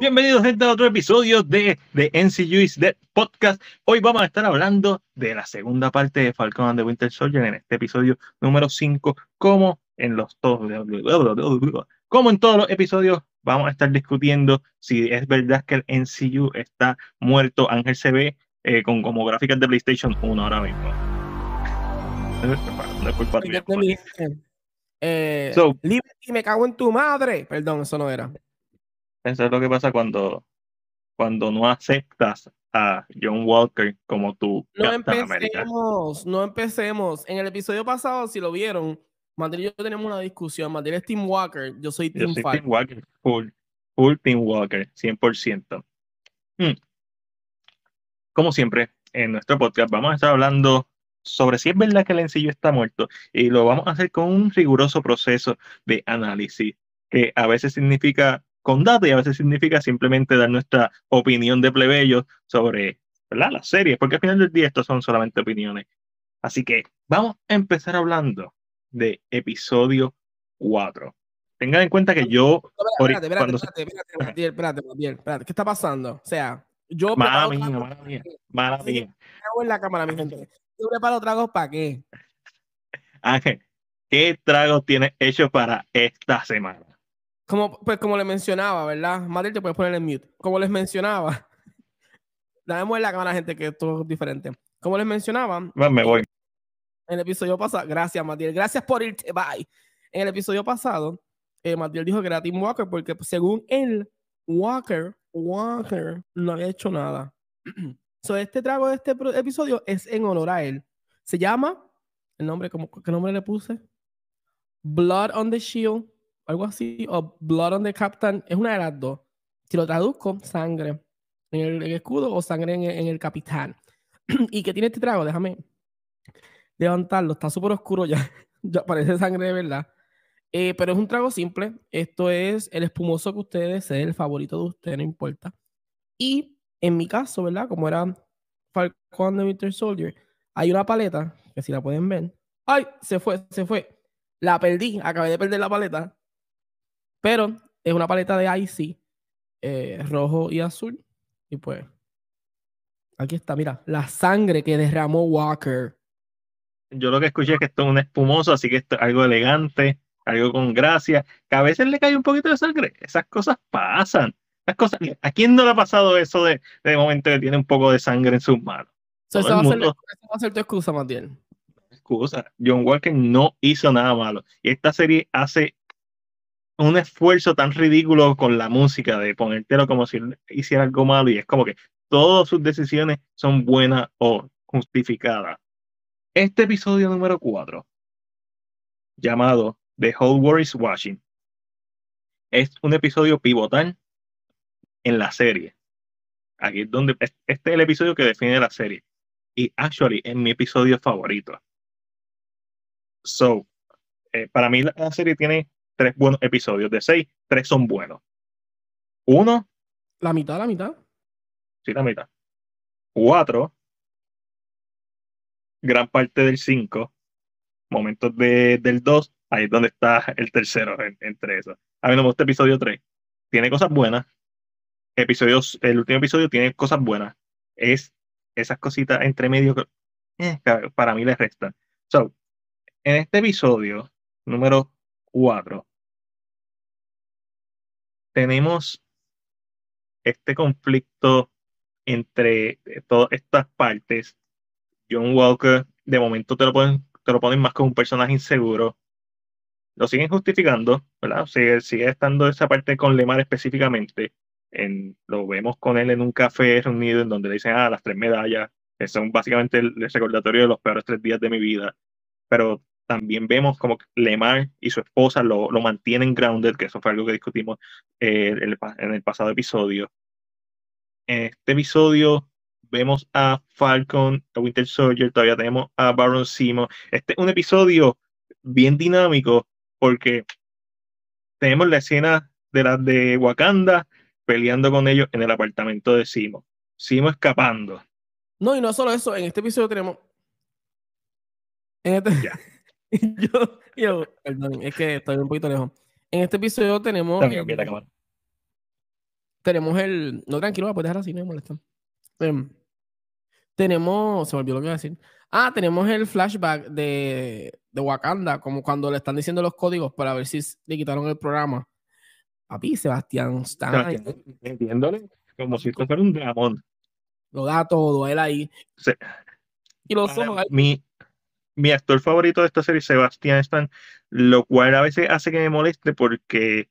Bienvenidos a otro episodio de, The NCU is Dead Podcast. Hoy vamos a estar hablando de la segunda parte de Falcon and the Winter Soldier en este episodio número 5, como en los todos como en todos los episodios vamos a estar discutiendo si es verdad que el NCU está muerto. Ángel se ve eh, con como gráficas de PlayStation 1 ahora mismo. Eh, me cago en tu madre. Perdón, eso no era. Eso es lo que pasa cuando, cuando no aceptas a John Walker como tu no empecemos, no empecemos. En el episodio pasado, si lo vieron, Matilde y yo tenemos una discusión. Matilde es Team Walker, yo soy Team, Walker. Full, full Team Walker, 100%. Hmm. Como siempre, en nuestro podcast vamos a estar hablando sobre si es verdad que el encillo está muerto y lo vamos a hacer con un riguroso proceso de análisis que a veces significa con y a veces significa simplemente dar nuestra opinión de plebeyos sobre las series, porque al final del día esto son solamente opiniones. Así que vamos a empezar hablando de episodio 4. Tengan en cuenta que yo... Espérate, espérate, espérate, ¿qué está pasando? O sea, yo... Mala mía, mala mía, mala mía. en la cámara, mi gente. Yo preparo tragos para qué. Ángel, ¿qué tragos tienes hecho para esta semana? Como, pues como les mencionaba, ¿verdad? Madrid te puedes poner en mute. Como les mencionaba, Dame en la cámara, gente, que esto es diferente. Como les mencionaba, me voy. En el episodio pasado, gracias, Matiel. Gracias por irte. Bye. En el episodio pasado, eh, dijo que era Tim Walker porque, según él, Walker, Walker no había hecho nada. so, este trago de este episodio es en honor a él. Se llama, el nombre, ¿cómo, ¿qué nombre le puse? Blood on the Shield algo así, o Blood on the Captain, es una de las dos. Si lo traduzco, sangre en el, escudo o sangre en, el capitán. ¿Y qué tiene este trago? Déjame levantarlo, está súper oscuro ya, ya parece sangre de verdad. Eh, pero es un trago simple, esto es el espumoso que ustedes deseen, el favorito de ustedes, no importa. Y en mi caso, ¿verdad? Como era Falcon de mr Soldier, hay una paleta, que si la pueden ver. ¡Ay! Se fue, se fue. La perdí, acabé de perder la paleta. Pero es una paleta de IC, eh, rojo y azul. Y pues, aquí está, mira, la sangre que derramó Walker. Yo lo que escuché es que esto es un espumoso, así que esto es algo elegante, algo con gracia, que a veces le cae un poquito de sangre. Esas cosas pasan. cosas, ¿A quién no le ha pasado eso de, momento que tiene un poco de sangre en sus manos? So, esa, va a ser, tu excusa Matiel. Excusa. John Walker no hizo nada malo. Y esta serie hace un esfuerzo tan ridículo con la música de ponértelo como si hiciera algo malo y es como que todas sus decisiones son buenas o justificadas. Este episodio número 4, llamado The Whole World is Watching, es un episodio pivotal en la serie. Aquí es donde este es el episodio que define la serie y actually es mi episodio favorito. So, eh, para mí la serie tiene tres buenos episodios. De seis, tres son buenos. Uno. La mitad, la mitad. Sí, la mitad. Cuatro. Gran parte del cinco. Momentos del dos. Ahí es donde está el tercero entre esos. A mí no me gusta episodio tres. Tiene cosas buenas. Episodios, el último episodio tiene cosas buenas. Es esas cositas entre medio que, eh, para mí les restan. So, en este episodio número 4, tenemos este conflicto entre eh, todas estas partes. John Walker, de momento te lo ponen, te lo ponen más como un personaje inseguro. Lo siguen justificando, ¿verdad? Sigue, sigue estando esa parte con Lemar específicamente. En, lo vemos con él en un café reunido en donde le dicen, ah, las tres medallas, que son básicamente el recordatorio de los peores tres días de mi vida. Pero también vemos como Lemar y su esposa lo, mantienen grounded, que eso fue algo que discutimos eh, en el pasado episodio. En este episodio vemos a Falcon, a Winter Soldier, todavía tenemos a Baron Simo. Este es un episodio bien dinámico porque tenemos la escena de las de Wakanda peleando con ellos en el apartamento de Simo. Simo escapando. No, y no solo eso, en este episodio tenemos... Este, yo, perdón, es que estoy un poquito lejos. En este episodio tenemos. Tenemos el. No, tranquilo, poder dejar así, no me molestan. Em, tenemos. Se volvió lo que a decir. Ah, tenemos el flashback de, de Wakanda, como cuando le están diciendo los códigos para ver si le quitaron el programa. Papi, Sebastián está... Entiéndole, como si esto fuera un dragón. Lo da todo, él ahí. Sí. Y los ojos mi actor favorito de esta serie, Sebastián Stan, lo cual a veces hace que me moleste porque,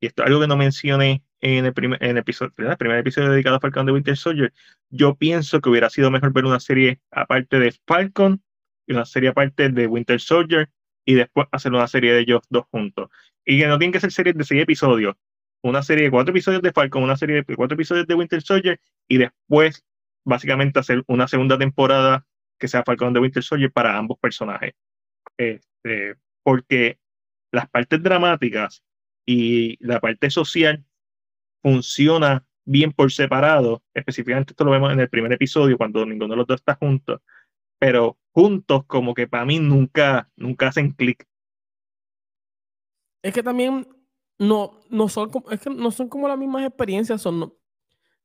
y esto es algo que no mencioné en el, primer, episodio, el primer episodio dedicado a Falcon de Winter Soldier, yo pienso que hubiera sido mejor ver una serie aparte de Falcon y una serie aparte de Winter Soldier y después hacer una serie de ellos dos juntos. Y que no tienen que ser series de seis episodios, una serie de cuatro episodios de Falcon, una serie de cuatro episodios de Winter Soldier y después básicamente hacer una segunda temporada que sea Falcon de Winter Soldier para ambos personajes. Este, porque las partes dramáticas y la parte social funciona bien por separado. Específicamente esto lo vemos en el primer episodio cuando ninguno de los dos está juntos. Pero juntos como que para mí nunca, nunca hacen clic. Es que también no, no, son, no son como las mismas experiencias, son,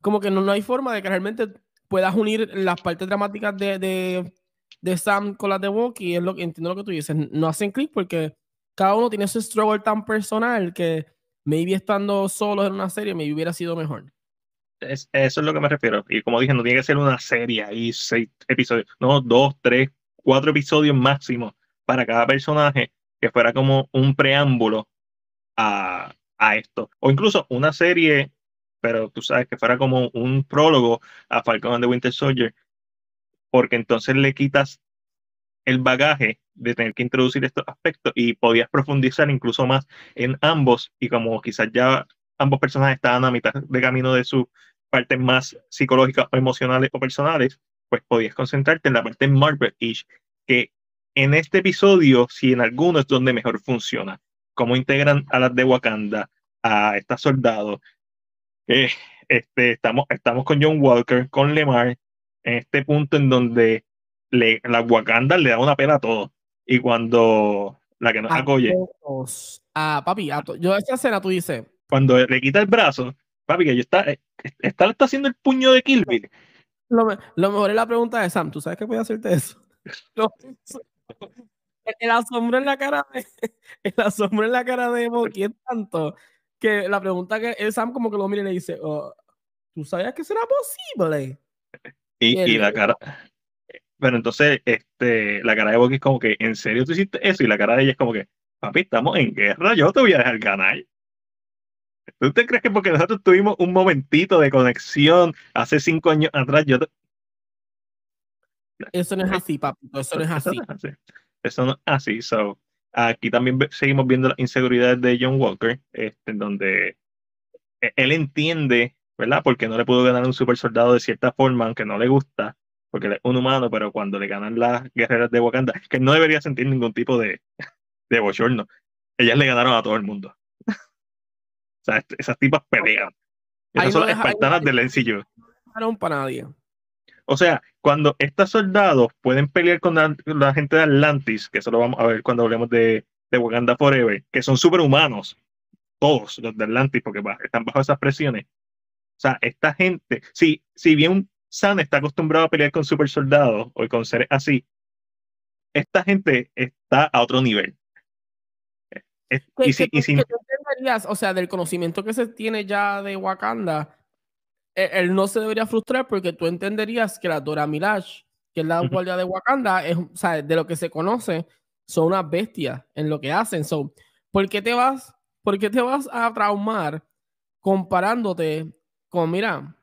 como que no, no hay forma de que realmente puedas unir las partes dramáticas de, de, de Sam con las de Bucky, es lo que entiendo lo que tú dices, no hacen clic porque cada uno tiene su struggle tan personal que maybe estando solo en una serie me hubiera sido mejor. eso es lo que me refiero. Y como dije, no tiene que ser una serie y seis episodios, no, dos, tres, cuatro episodios máximo para cada personaje que fuera como un preámbulo a, a esto. O incluso una serie pero tú sabes que fuera como un prólogo a Falcon and the Winter Soldier, porque entonces le quitas el bagaje de tener que introducir estos aspectos y podías profundizar incluso más en ambos y como quizás ya ambos personajes estaban a mitad de camino de sus partes más psicológicas o emocionales o personales, pues podías concentrarte en la parte Marvel-ish, que en este episodio, si en alguno es donde mejor funciona, cómo integran a las de Wakanda, a estas soldados, este, estamos, estamos con John Walker, con Lemar, en este punto en donde la Wakanda le da una pena a todos. Y cuando la que nos acoge. a ah, papi, yo esa escena tú dices. Cuando le quita el brazo, papi, que yo está, eh, está, está haciendo el puño de Kilby Lo, mejor es la pregunta de Sam, ¿tú sabes qué voy a hacerte eso? el, asombro en la cara de el asombro en la cara de Evo, ¿quién tanto? que la pregunta que el Sam como que lo mira y le dice, oh, ¿tú sabías que será posible? Y, la cara... Pero entonces, este, la cara de Bucky es como que, ¿en serio tú hiciste eso? Y la cara de ella es como que, papi, estamos en guerra, yo te voy a dejar ganar. ¿Tú te crees que porque nosotros tuvimos un momentito de conexión hace cinco años atrás, yo Eso no es así, Papi, eso no es así. Eso no es así, so, Aquí también seguimos viendo la inseguridad de John Walker, este, donde e-, él entiende, ¿verdad? Porque no le pudo ganar un super soldado de cierta forma, aunque no le gusta, porque es un humano, pero cuando le ganan las guerreras de Wakanda, que no debería sentir ningún tipo de, de bochorno, ellas le ganaron a todo el mundo. o sea, esas tipas pelean. Esas son las espartanas del NCU. No para nadie. O sea, cuando estos soldados pueden pelear con la, gente de Atlantis, que eso lo vamos a ver cuando hablemos de, de Wakanda Forever, que son superhumanos, todos los de Atlantis, porque están bajo esas presiones. O sea, esta gente, si, si bien San está acostumbrado a pelear con super soldados o con seres así, esta gente está a otro nivel. o sea, del conocimiento que se tiene ya de Wakanda, eh, él no se debería frustrar porque tú entenderías que la Dora Milash, que es la de Wakanda, es, de lo que se conoce, son unas bestias en lo que hacen. ¿por, qué te vas, te vas a traumar comparándote con, mira?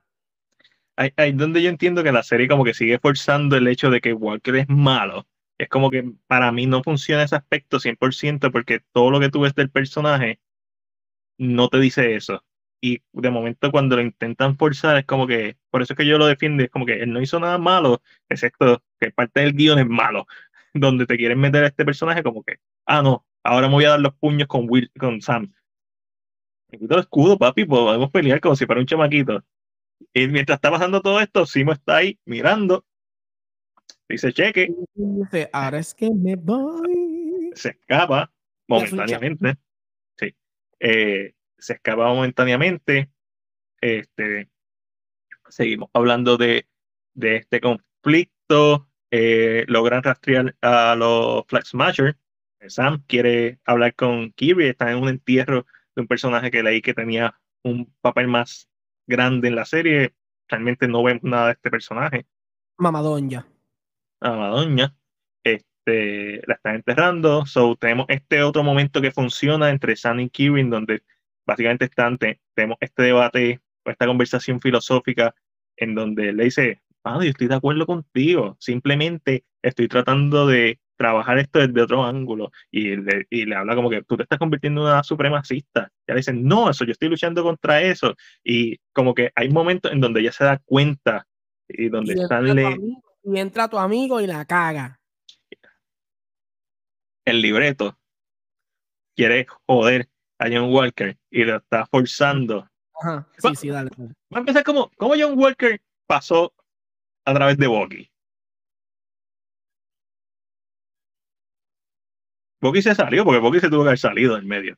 Ahí, es donde yo entiendo que la serie como que sigue forzando el hecho de que Walker es malo. Es como que para mí no funciona ese aspecto 100% porque todo lo que tú ves del personaje no te dice eso y de momento cuando lo intentan forzar es como que, por eso es que yo lo defiendo, es como que él no hizo nada malo, excepto que parte del guión es malo, donde te quieren meter a este personaje como que, ah, no, ahora me voy a dar los puños con Will, con Sam. Me quito el escudo, papi, pues, podemos pelear como si fuera un chamaquito. Y mientras está pasando todo esto, Simo está ahí mirando. Dice cheque. ahora es que me voy. Se escapa momentáneamente. Sí. Eh, se escapa momentáneamente. Este, seguimos hablando de, de este conflicto. Eh, logran rastrear a los Flag Sam quiere hablar con Kirby, está en un entierro de un personaje que leí que tenía un papel más grande en la serie. Realmente no vemos nada de este personaje. Mamadoña. Mamadoña. Este, la están enterrando. So, tenemos este otro momento que funciona entre Sam y Kirby, donde básicamente tenemos este debate, esta conversación filosófica en donde le dice, ah, yo estoy de acuerdo contigo, simplemente estoy tratando de trabajar esto desde otro ángulo. Y le, habla como que tú te estás convirtiendo en una supremacista. Y le dice no, eso, yo estoy luchando contra eso. Y como que hay momentos en donde ella se da cuenta y donde sale y entra tu amigo y la caga. El libreto quiere joder a John Walker y lo está forzando. Ajá, sí, sí, dale. Va a empezar como, John Walker pasó a través de Bucky. Bucky se salió porque Bucky se tuvo que haber salido en medio.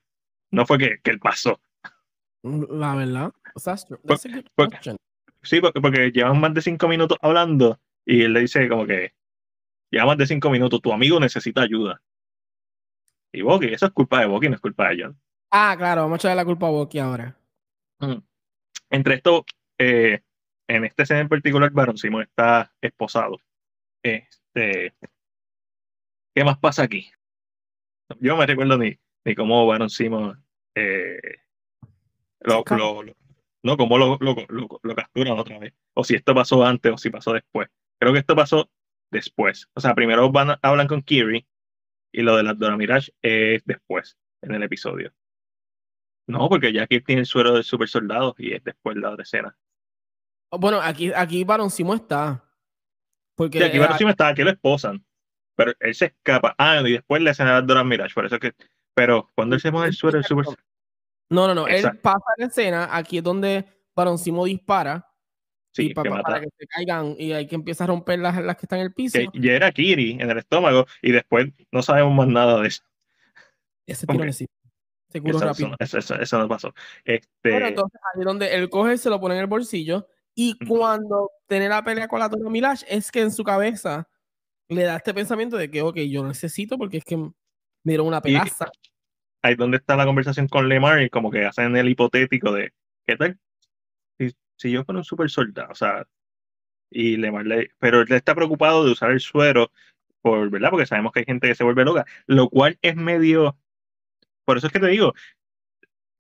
No fue que, que él pasó. Mm, la verdad. Pues, pues, sí, porque, porque, llevan más de cinco minutos hablando y él le dice como que lleva más de cinco minutos, tu amigo necesita ayuda. Y Bucky, eso es culpa de Bucky, no es culpa de John. Ah, claro, vamos a echarle la culpa a Bucky ahora. Mm. Entre esto, eh, en este escena en particular, Baron Simon está esposado. Este, ¿Qué más pasa aquí? Yo no me recuerdo ni, ni cómo Baron Simón eh, lo, no, cómo lo, lo, capturan otra vez. O si esto pasó antes o si pasó después. Creo que esto pasó después. O sea, primero van, hablan con Kiri y lo de la Dora Mirage es después, en el episodio. No, porque ya aquí tiene el suero de super soldado y es después la otra escena. Oh, bueno, aquí, aquí Baron está. Porque aquí Baroncimo está, aquí lo esposan. Pero él se escapa. Ah, y después la escena de Doran Mirage, por eso que. Pero cuando él se mueve el suero del super No, no, no. Él pasa la escena, aquí es donde Baron dispara. Sí, y para, que se caigan y hay que empieza a romper las, que están en el piso. Y era Kiri en el estómago y después no sabemos más nada de eso. Ese tiro sí eso, rápido. Eso, no pasó. Bueno, este entonces ahí donde él coge, se lo pone en el bolsillo. Y cuando tiene la pelea con la Tony Milash, es que en su cabeza le da este pensamiento de que, ok, yo necesito porque es que me dieron una pelaza. ahí donde está la conversación con Lemar y como que hacen el hipotético de, ¿qué tal? Si, yo fuera un super soldado, o sea, y Lemar le, pero él está preocupado de usar el suero, por, ¿verdad? Porque sabemos que hay gente que se vuelve loca, lo cual es medio por eso es que te digo,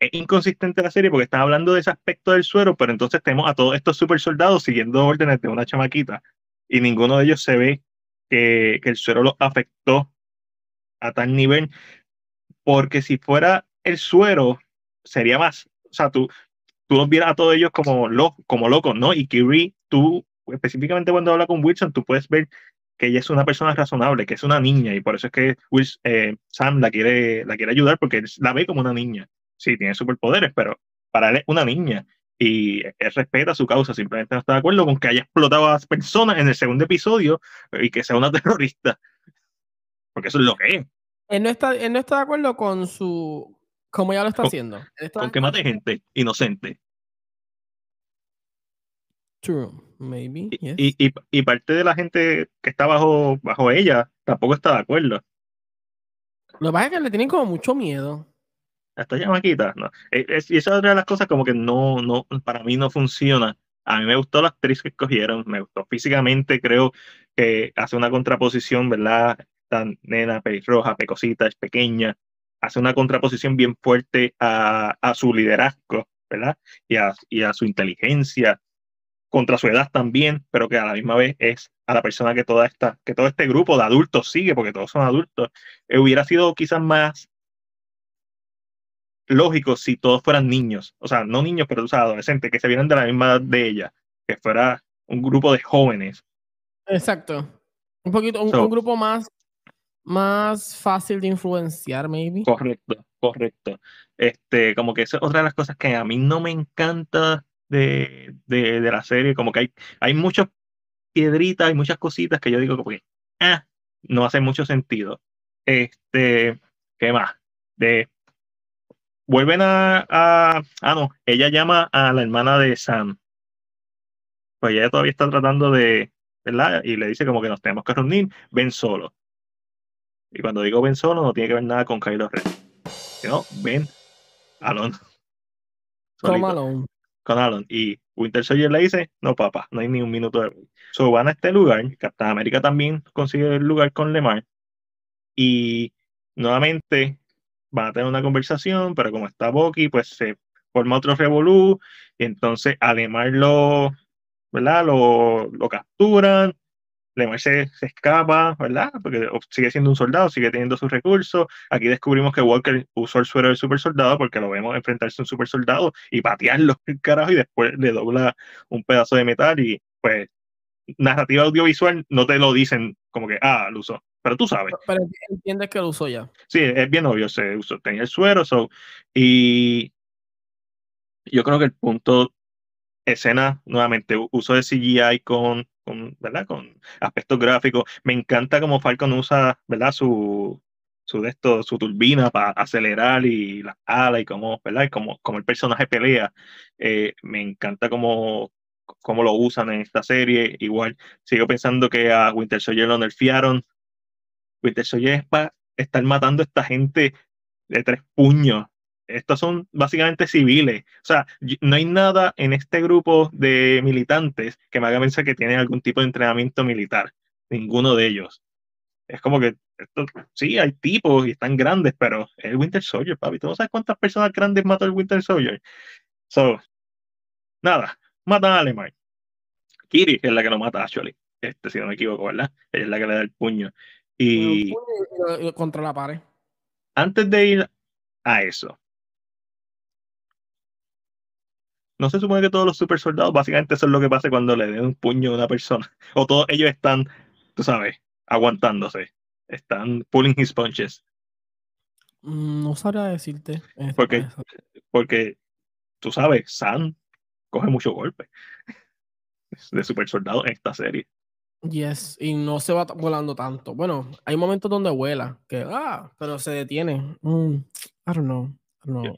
es inconsistente la serie porque está hablando de ese aspecto del suero, pero entonces tenemos a todos estos super soldados siguiendo órdenes de una chamaquita y ninguno de ellos se ve que, que el suero los afectó a tal nivel. Porque si fuera el suero, sería más. O sea, tú, tú los vieras a todos ellos como, lo, como locos, ¿no? Y Kiri, tú específicamente cuando habla con Wilson, tú puedes ver que ella es una persona razonable, que es una niña, y por eso es que Will, eh, Sam la quiere, la quiere ayudar porque la ve como una niña. Sí, tiene superpoderes, pero para él es una niña y él respeta su causa, simplemente no está de acuerdo con que haya explotado a las personas en el segundo episodio y que sea una terrorista. Porque eso es lo que es. Él no está, él no está de acuerdo con su. como ya lo está haciendo. con que mate gente inocente. Y, y, parte de la gente que está bajo, bajo ella tampoco está de acuerdo. Lo que es que le tienen como mucho miedo. Hasta llamaquita no. Eh, y esa es otra de las cosas como que no, no, para mí no funciona. A mí me gustó la actriz que escogieron, me gustó físicamente, creo que hace una contraposición, ¿verdad? Tan nena, pelirroja, pecosita, es pequeña, hace una contraposición bien fuerte a, su liderazgo, ¿verdad? Y a, y a, su inteligencia, contra su edad también, pero que a la misma vez es a la persona que toda esta, que todo este grupo de adultos sigue, porque todos son adultos, eh, hubiera sido quizás más lógico si todos fueran niños, o sea, no niños, pero adolescentes, que se vieran de la misma edad de ella, que fuera un grupo de jóvenes. Exacto. Un poquito, un, grupo más, más fácil de influenciar, maybe. Correcto, correcto. Este, como que es otra de las cosas que a mí no me encanta de, de, la serie, como que hay, hay muchas piedritas, hay muchas cositas que yo digo que ah, no hace mucho sentido. Este, ¿qué más? De, vuelven a, a, Ah, no, ella llama a la hermana de Sam. Pues ella todavía está tratando de... ¿verdad? Y le dice como que nos tenemos que reunir, ven solo. Y cuando digo ven solo, no tiene que ver nada con Kylo Ren. no ven alone. Toma alone con Alan Y Winter Soldier le dice, no papá, no hay ni un minuto de So van a este lugar, Captain América también consigue el lugar con Lemar. Y nuevamente van a tener una conversación, pero como está Bucky, pues se forma otro revolú. entonces a Lemar lo, ¿verdad? Lo, lo capturan Lemay se, escapa, ¿verdad? Porque sigue siendo un soldado, sigue teniendo sus recursos. Aquí descubrimos que Walker usó el suero del super soldado porque lo vemos enfrentarse a un super soldado y patearlo, el carajo, y después le dobla un pedazo de metal y pues narrativa audiovisual no te lo dicen como que, ah, lo usó. Pero tú sabes. Pero entiendes que lo usó ya. Sí, es bien obvio, se usó, tenía el suero, so, y yo creo que el punto escena, nuevamente, uso de CGI con con, ¿verdad? con aspectos gráficos. Me encanta cómo Falcon usa ¿verdad? Su, su, su turbina para acelerar y las alas y cómo, ¿verdad? el personaje pelea. Eh, me encanta cómo, cómo lo usan en esta serie. Igual sigo pensando que a Winter Soldier lo nerfearon. Winter Soldier es para estar matando a esta gente de tres puños estos son básicamente civiles. O sea, no hay nada en este grupo de militantes que me haga pensar que tienen algún tipo de entrenamiento militar. Ninguno de ellos. Es como que, sí, hay tipos y están grandes, pero es el Winter Soldier, papi. ¿Tú no sabes cuántas personas grandes mata el Winter Soldier? So, nada, matan a Alemán. Kiri es la que lo mata, actually. Este, si no me equivoco, ¿verdad? es la que le da el puño. Y. Eh, contra la pared. Antes de ir a eso, ¿No se supone que todos los super soldados básicamente son lo que pasa cuando le den un puño a una persona? O todos ellos están, tú sabes, aguantándose. Están pulling his punches. Mm, no sabría decirte. Este, porque, porque tú sabes, Sam coge mucho golpe de super soldado en esta serie. Yes, y no se va volando tanto. Bueno, hay momentos donde vuela, que ah, pero se detiene. Mm, I don't know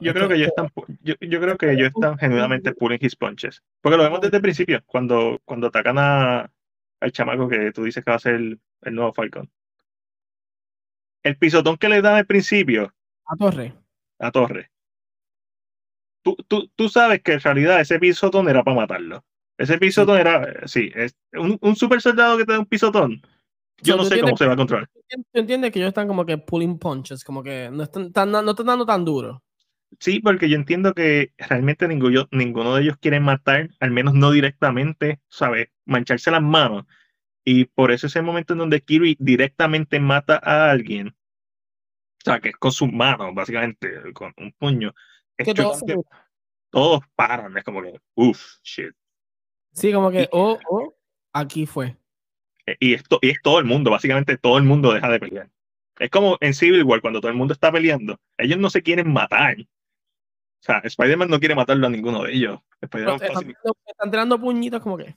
yo, creo que ellos están, yo, creo que ellos están genuinamente pulling his punches. Porque lo vemos desde el principio, cuando, cuando atacan a, al chamaco que tú dices que va a ser el, nuevo Falcon. El pisotón que le dan al principio. A Torre. A Torre. Tú, tú, sabes que en realidad ese pisotón era para matarlo. Ese pisotón era, sí, es un, super soldado que te da un pisotón. Yo no sé cómo se va a controlar. Tú entiendes que ellos están como que pulling punches, como que no están, no están dando tan duro. Sí, porque yo entiendo que realmente ninguno, ninguno de ellos quiere matar, al menos no directamente, ¿sabes? Mancharse las manos. Y por eso es el momento en donde Kirby directamente mata a alguien, o sea, que es con sus manos, básicamente, con un puño. todos, paran, es como que, uff, shit. Sí, como que, oh, oh, aquí fue. E, y esto y es todo el mundo, básicamente todo el mundo deja de pelear. Es como en Civil War, cuando todo el mundo está peleando, ellos no se quieren matar, o sea, Spider-Man no quiere matarlo a ninguno de ellos. Pues, están, tirando puñitos como que.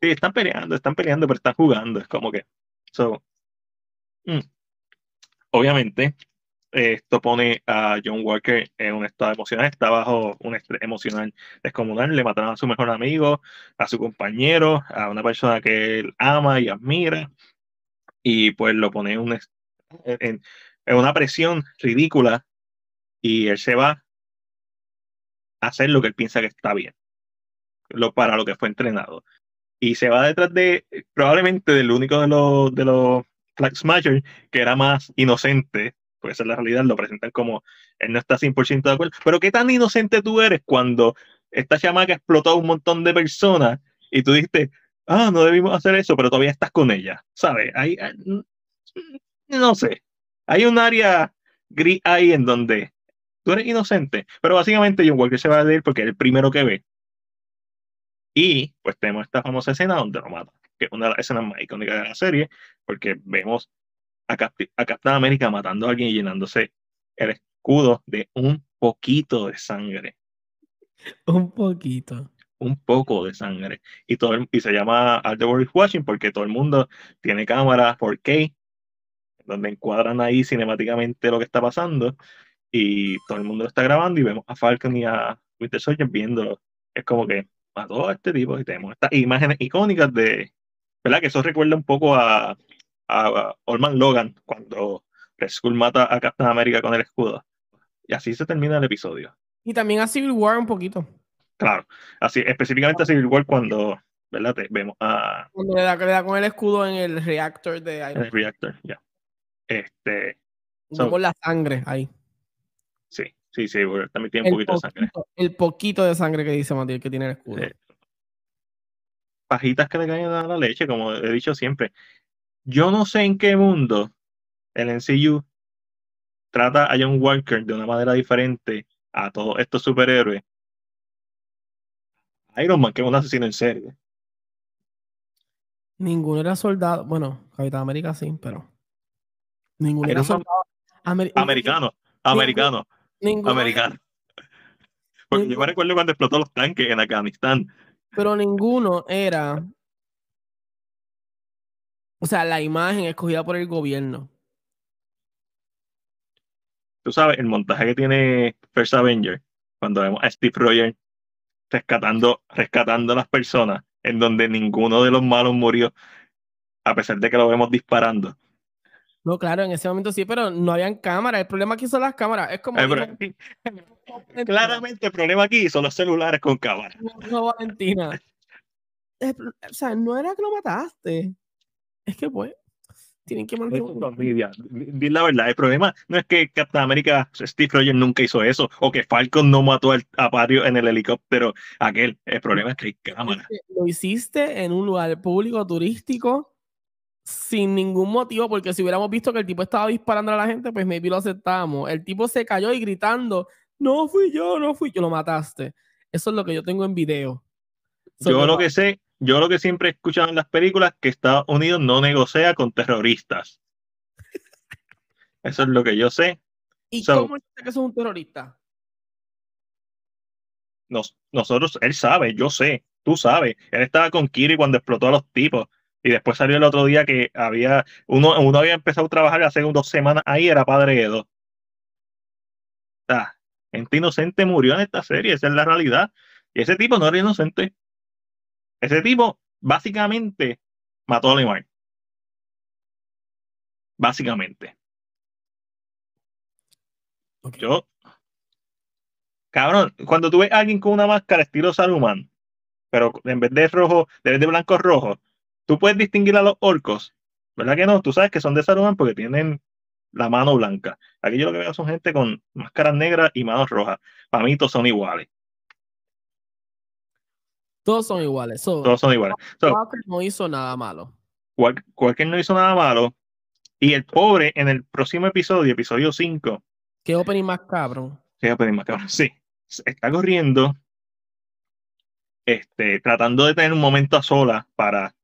Sí, están peleando, están peleando, pero están jugando. Es como que. So, mm. Obviamente, esto pone a John Walker en un estado emocional, está bajo un estrés emocional descomunal, le mataron a su mejor amigo, a su compañero, a una persona que él ama y admira, y pues lo pone en una presión ridícula y él se va hacer lo que él piensa que está bien, lo, para lo que fue entrenado. Y se va detrás de, probablemente, del único de los, de los Flag Smashers que era más inocente, porque esa es la realidad, lo presentan como él no está 100% de acuerdo. Pero qué tan inocente tú eres cuando esta chamaca explotó a un montón de personas y tú dijiste, ah, no debimos hacer eso, pero todavía estás con ella, ¿sabes? Hay, ah, no sé, hay un área gris ahí en donde tú eres inocente. Pero básicamente igual que se va a leer porque es el primero que ve. Y pues tenemos esta famosa escena donde lo mata, que es una de las escenas más icónicas de la serie, porque vemos a, Captain América matando a alguien y llenándose el escudo de un poquito de sangre. Un poquito. Un poco de sangre. Y, todo y se llama All the World is Watching porque todo el mundo tiene cámaras 4K, donde encuadran ahí cinemáticamente lo que está pasando y todo el mundo lo está grabando y vemos a Falcon y a Winter Soldier viéndolo. Es como que a todo este tipo y tenemos estas imágenes icónicas de, ¿verdad? Que eso recuerda un poco a, a, Logan cuando Red mata a Captain America con el escudo. Y así se termina el episodio. Y también a Civil War un poquito. Claro, así específicamente a Civil War cuando, ¿verdad? vemos a... Cuando le da, con el escudo en el reactor de... Iron En el reactor, ya. Este... con la sangre ahí. Sí, sí, porque también tiene un poquito, de sangre. El poquito de sangre que dice Matías que tiene el escudo. pajitas que le caen a la leche, como he dicho siempre. Yo no sé en qué mundo el NCU trata a John Walker de una manera diferente a todos estos superhéroes. Iron Man, que es un asesino en serie. Ninguno era soldado. Bueno, Capitán América sí, pero. Ninguno era soldado. americano, americano. Americano, Porque yo me recuerdo cuando explotó los tanques en Afganistán. Pero ninguno era. O sea, la imagen escogida por el gobierno. Tú sabes, el montaje que tiene First Avenger, cuando vemos a Steve Rogers rescatando, rescatando a las personas, en donde ninguno de los malos murió, a pesar de que lo vemos disparando. No, claro, en ese momento sí, pero no habían cámaras. El problema aquí son las cámaras. Es como. Claramente el problema aquí son los celulares con cámara. No, Valentina. o sea, no era que lo mataste. Es que pues. Tienen que mantener. Dile la verdad, el problema no es que Captain America, Steve Rogers nunca hizo eso, o que Falcon no mató al, a Patio en el helicóptero aquel. El problema es que hay cámaras. Lo hiciste en un lugar público turístico sin ningún motivo, porque si hubiéramos visto que el tipo estaba disparando a la gente, pues maybe lo aceptamos. El tipo se cayó y gritando, no fui yo, no fui yo, lo mataste. Eso es lo que yo tengo en video. yo lo que sé, yo lo que siempre he escuchado en las películas, que Estados Unidos no negocia con terroristas. eso es lo que yo sé. ¿Y cómo es que es un terrorista? Nos, nosotros, él sabe, yo sé, tú sabes. Él estaba con Kiri cuando explotó a los tipos. Y después salió el otro día que había, uno, uno había empezado a trabajar hace dos semanas ahí, era padre de dos. gente inocente murió en esta serie, esa es la realidad. Y ese tipo no era inocente. Ese tipo básicamente mató a Lemar. Básicamente. Yo, cabrón, cuando tú ves a alguien con una máscara estilo Saruman, pero en vez de rojo, de vez de blanco rojo, Tú puedes distinguir a los orcos, ¿verdad que no? Tú sabes que son de Saruman porque tienen la mano blanca. Aquí yo lo que veo son gente con máscaras negras y manos rojas. Para mí todos son iguales. Todos son iguales. todos son iguales. Cualquier no hizo nada malo. Cualquier no hizo nada malo. Y el pobre en el próximo episodio, episodio 5. ¿Qué opening más cabrón? ¿Qué opening más cabrón? Sí. Está corriendo. Este, tratando de tener un momento a sola para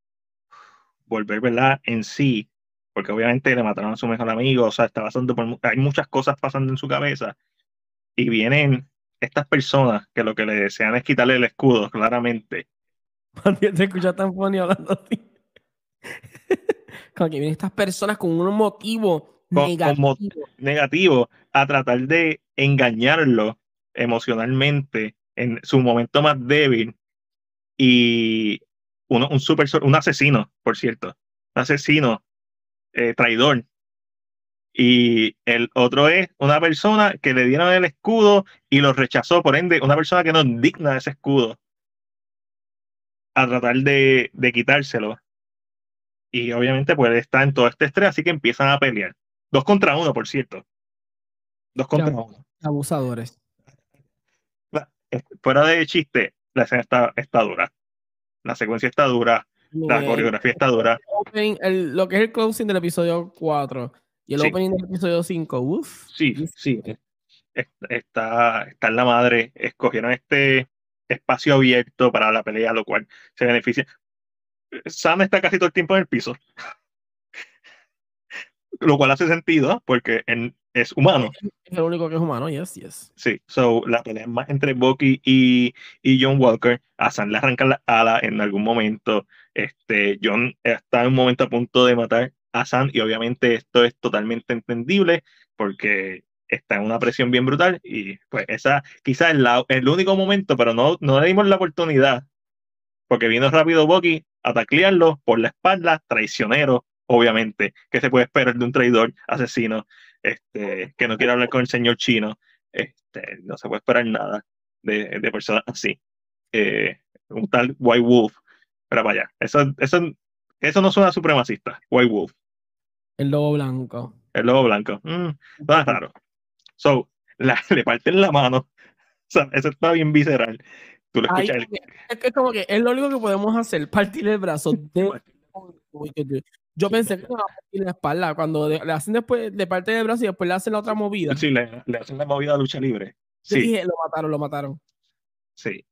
volver, ¿verdad? En sí, porque obviamente le mataron a su mejor amigo, o sea, está pasando por, hay muchas cosas pasando en su cabeza y vienen estas personas que lo que le desean es quitarle el escudo, claramente. te escuchas tan funny hablando así. Como que vienen estas personas con un motivo negativo a tratar de engañarlo emocionalmente en su momento más débil y un un asesino, por cierto, un asesino, eh, traidor. Y el otro es una persona que le dieron el escudo y lo rechazó, por ende, una persona que no es digna de ese escudo a tratar de, quitárselo. Y obviamente, pues está en todo este estrés, así que empiezan a pelear. Dos contra uno, por cierto. Dos contra uno. Abusadores. Ah, fuera de chiste, la escena está, está dura la secuencia está dura, la coreografía está dura. lo que es el closing del episodio 4 y el opening del episodio 5, uff. Sí, sí. Está, está en la madre. Escogieron este espacio abierto para la pelea, lo cual se beneficia. Sam está casi todo el tiempo en el piso. lo cual hace sentido, porque en, es humano. Es el único que es humano, yes, yes. Sí, so la pelea más entre Bucky y, y John Walker. A Sam le arrancan las alas en algún momento. Este, John está en un momento a punto de matar a Sam y obviamente esto es totalmente entendible porque está en una presión bien brutal y pues esa quizás es la, el único momento, pero no, no le dimos la oportunidad porque vino rápido Bucky a taclearlo por la espalda, traicionero, obviamente, que se puede esperar de un traidor, asesino. Este, que no quiere hablar con el señor chino, este, no se puede esperar nada de, de personas así. Eh, un tal White Wolf, pero vaya, eso, eso, eso no suena supremacista, White Wolf. El lobo blanco. El lobo blanco. Mm, raro. So, le parten la mano. eso está bien visceral. Tú lo escuchas. Es como que es lo único que podemos hacer, partir el brazo de... Yo pensé que no, en la espalda, cuando le hacen después de parte del brazo y después le hacen la otra movida. Sí, le, hacen la movida de lucha libre. Sí. lo mataron, lo mataron. Sí,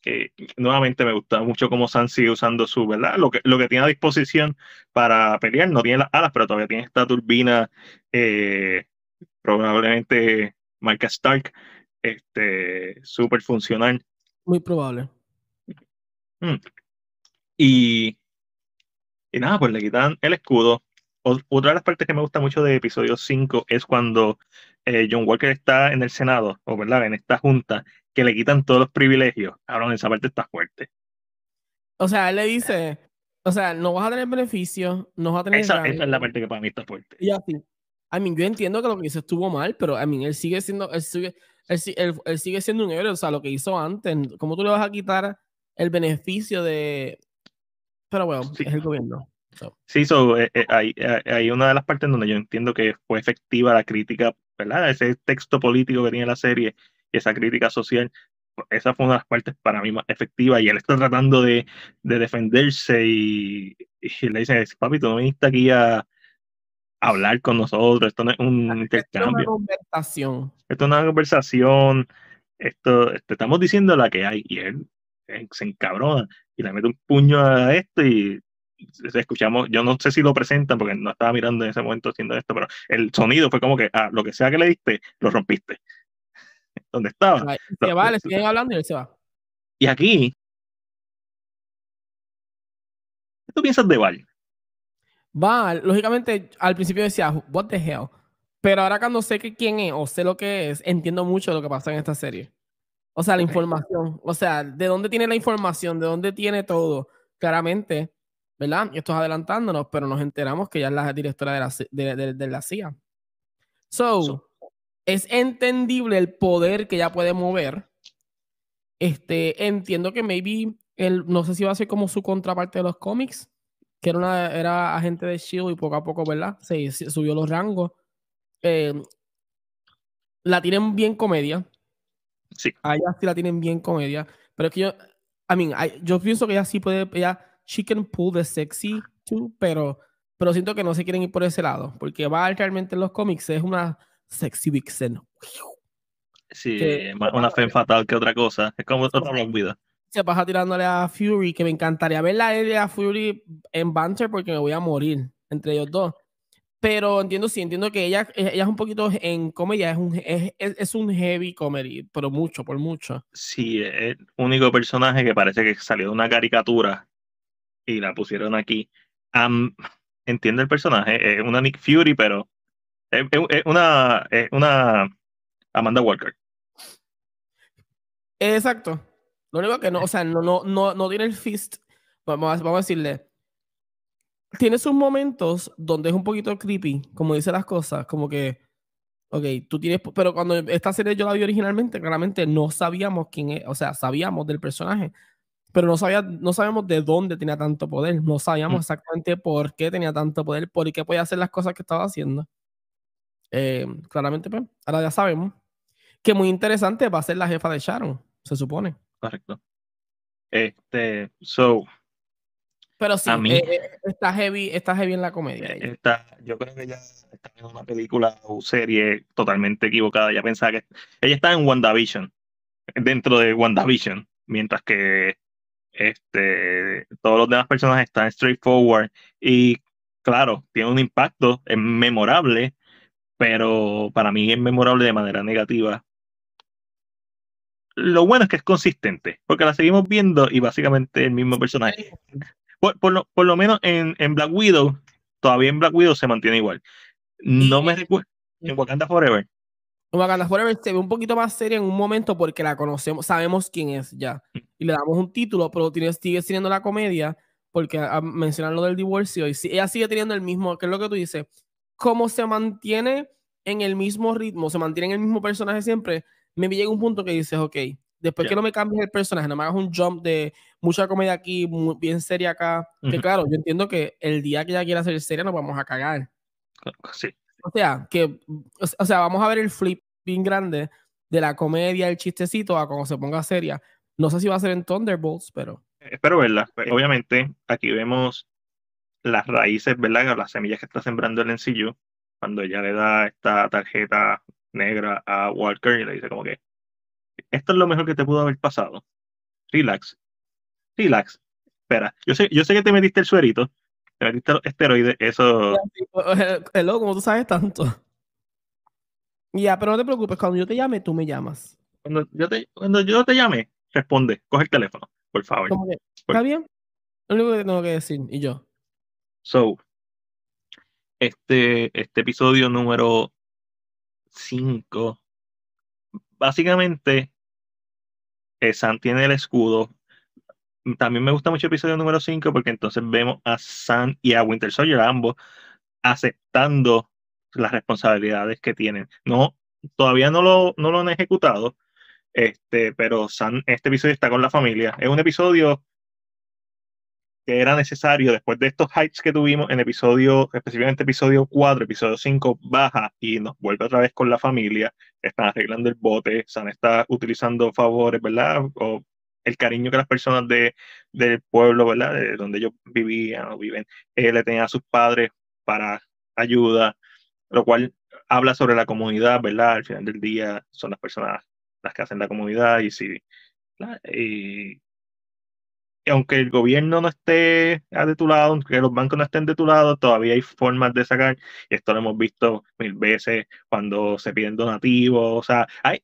nuevamente me gusta mucho cómo San sigue usando su, ¿verdad? Lo que, lo que tiene a disposición para pelear, no tiene las alas, pero todavía tiene esta turbina, eh, probablemente marca Stark, este, súper funcional. Muy probable. Mm. Y y nada, pues le quitan el escudo. Otra de las partes que me gusta mucho de episodio 5 es cuando eh, John Walker está en el Senado, o verdad, en esta junta, que le quitan todos los privilegios. en esa parte está fuerte. O sea, él le dice, o sea, no vas a tener beneficio, no vas a tener... Esa, esa es la parte que para mí está fuerte. Y así, I yo entiendo que lo que hizo estuvo mal, pero a mí él sigue siendo, él sigue, él sigue siendo un héroe, o sea, lo que hizo antes, ¿cómo tú le vas a quitar el beneficio de, pero bueno, sí. es el gobierno. Sí, eh, eh, eh, hay, una de las partes donde yo entiendo que fue efectiva la crítica, ¿verdad? Ese texto político que tiene la serie y esa crítica social, esa fue una de las partes para mí más efectiva y él está tratando de, defenderse y, le dicen, papi, tú no viniste aquí a hablar con nosotros, esto no es un intercambio. Esto es una conversación. Esto es una conversación, estamos diciendo la que hay y él eh, se encabrona y le mete un puño a esto y escuchamos, yo no sé si lo presentan porque no estaba mirando en ese momento haciendo esto, pero el sonido fue como que a ah, lo que sea que le diste, lo rompiste. Donde estaba. se va, le siguen hablando y él se va. Y aquí. ¿Qué tú piensas de Val? Val, lógicamente, al principio decía, what the hell. Pero ahora no sé que quién es o sé lo que es, entiendo mucho lo que pasa en esta serie. O sea, la información, o sea, de dónde tiene la información, de dónde tiene todo. Claramente, ¿verdad? Y esto es adelantándonos, pero nos enteramos que ya es la directora de la, CIA. So, es entendible el poder que ya puede mover. Este, entiendo que maybe, el, no sé si va a ser como su contraparte de los cómics, que era, una, era agente de SHIELD y poco a poco, ¿verdad? Se, subió los rangos. Eh, la tienen bien comedia Sí. sí la tienen bien comedia. Pero es que yo, a mí yo pienso que ella sí puede, ella, she can pull the sexy pero, pero siento que no se quieren ir por ese lado, porque va realmente en los cómics, es una sexy vixen. Sí, una fe fatal que otra cosa. Es como otra lo Se pasa tirándole a Fury, que me encantaría verla a a Fury en banter porque me voy a morir entre ellos dos. Pero entiendo, sí, entiendo que ella, eh, ella es un poquito en comedia, es un, es, un heavy comedy, pero mucho, por mucho. Sí, el eh, único personaje que parece que salió de una caricatura y la pusieron aquí. ¿Entiende entiendo el personaje, es una Nick Fury, pero es, una, una Amanda Walker. Exacto. Lo único que no, o sea, no, no, no, no tiene el fist, vamos vamos a decirle, tiene sus momentos donde es un poquito creepy, como dice las cosas, como que, ok, tú tienes, pero cuando esta serie yo la vi originalmente, claramente no sabíamos quién es, o sea, sabíamos del personaje, pero no, sabía, no sabíamos de dónde tenía tanto poder, no sabíamos mm. exactamente por qué tenía tanto poder, por qué podía hacer las cosas que estaba haciendo. Eh, claramente, pues, ahora ya sabemos que muy interesante va a ser la jefa de Sharon, se supone. Correcto. Este, so, pero sí, eh, está heavy, está heavy en la comedia. yo creo que ella está en una película o serie totalmente equivocada. que ella está en WandaVision, dentro de WandaVision, mientras que este, todos los demás personajes están straightforward y claro, tiene un impacto, es memorable, pero para mí es memorable de manera negativa. Lo bueno es que es consistente, porque la seguimos viendo y básicamente el mismo personaje. Por, por, lo, por lo, menos en, en, Black Widow, todavía en Black Widow se mantiene igual. No me recuerdo. En Wakanda Forever. En Wakanda Forever se ve un poquito más seria en un momento porque la conocemos, sabemos quién es ya. Mm. Y le damos un título, pero sigue siendo la comedia porque ah, mencionan lo del divorcio y si, ella sigue teniendo el mismo, que es lo que tú dices, cómo se mantiene en el mismo ritmo, se mantiene en el mismo personaje siempre, me llega un punto que dices, ok, Después que no me cambies el personaje, no me hagas un jump de mucha comedia aquí, bien seria acá. Que claro, yo entiendo que el día que ella quiera ser seria nos vamos a cagar. O sea, que, o sea, vamos a ver el flip bien grande de la comedia, el chistecito, a cuando se ponga seria. No sé si va a ser en Thunderbolts, pero. Espero verla. Pues, obviamente, aquí vemos las raíces, ¿verdad? Las semillas que está sembrando el encillo Cuando ella le da esta tarjeta negra a Walker y le dice como que esto es lo mejor que te pudo haber pasado. Relax. Relax. Espera, yo sé, yo sé que te metiste el suerito, te metiste los esteroides, eso. Hello, como tú sabes tanto. Ya, pero no te preocupes, cuando yo te llame, tú me llamas. Cuando yo te, cuando yo te llame, responde, coge el teléfono, por favor. ¿Está bien? Lo único que tengo que decir, y yo. So, este, este episodio número 5 básicamente, eh, San tiene el escudo. También me gusta mucho el episodio número 5 porque entonces vemos a Sam y a Winter Soldier ambos aceptando las responsabilidades que tienen. No, todavía no lo, no lo han ejecutado, este, pero Sam, este episodio está con la familia. Es un episodio que era necesario después de estos heights que tuvimos en episodio, específicamente episodio 4, episodio 5 baja y nos vuelve otra vez con la familia, están arreglando el bote, están está utilizando favores, ¿verdad? O el cariño que las personas de, del pueblo, ¿verdad? De donde ellos vivían o viven, él eh, le tenían a sus padres para ayuda, lo cual habla sobre la comunidad, ¿verdad? Al final del día son las personas las que hacen la comunidad y si... y aunque el gobierno no esté ah, de tu lado, aunque los bancos no estén de tu lado, todavía hay formas de sacar. Y esto lo hemos visto mil veces cuando se piden donativos. O sea, hay,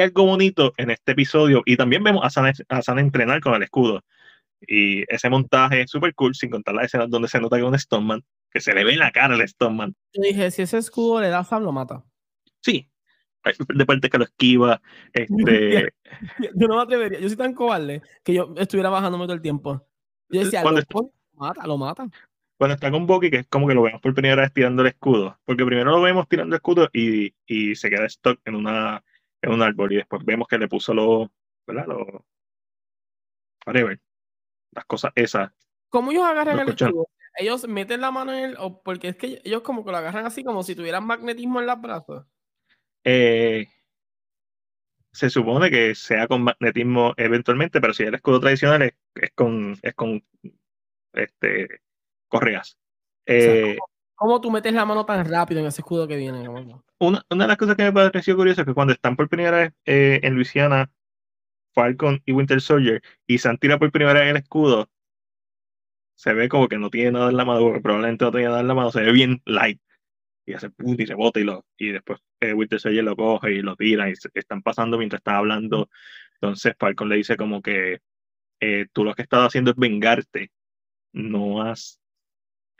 algo bonito en este episodio. Y también vemos a San entrenar con el escudo. Y ese montaje es súper cool, sin contar la escena donde se nota que un Stoneman, que se le ve en la cara el Stoneman. Yo dije, si ese escudo le da Sam, lo mata. Sí, de parte que lo esquiva. Este... yo no me atrevería, yo soy tan cobarde que yo estuviera bajándome todo el tiempo. Yo decía, cuando lo, matan mata, lo Cuando está con Bucky, que es como que lo vemos por primera vez tirando el escudo, porque primero lo vemos tirando el escudo y, se queda stock en, una, en un árbol y después vemos que le puso los, ¿verdad? whatever, las cosas esas. ¿Cómo ellos agarran el escudo? Ellos meten la mano en él? porque es que ellos como que lo agarran así como si tuvieran magnetismo en las brazos. Eh, se supone que sea con magnetismo eventualmente, pero si el escudo tradicional es, con, es con este, correas. Eh, ¿cómo, tú metes la mano tan rápido en ese escudo que viene? Una, de las cosas que me pareció curioso es que cuando están por primera vez eh, en Luisiana, Falcon y Winter Soldier, y han tirado por primera vez el escudo, se ve como que no tiene nada en la mano, porque probablemente no tenía nada en la mano, se ve bien light. Y hace pum y rebota y, lo, y después Winter este, Winter lo coge y lo tira y están pasando mientras está hablando. Entonces Falcon le dice como que eh, tú lo que estás haciendo es vengarte, no has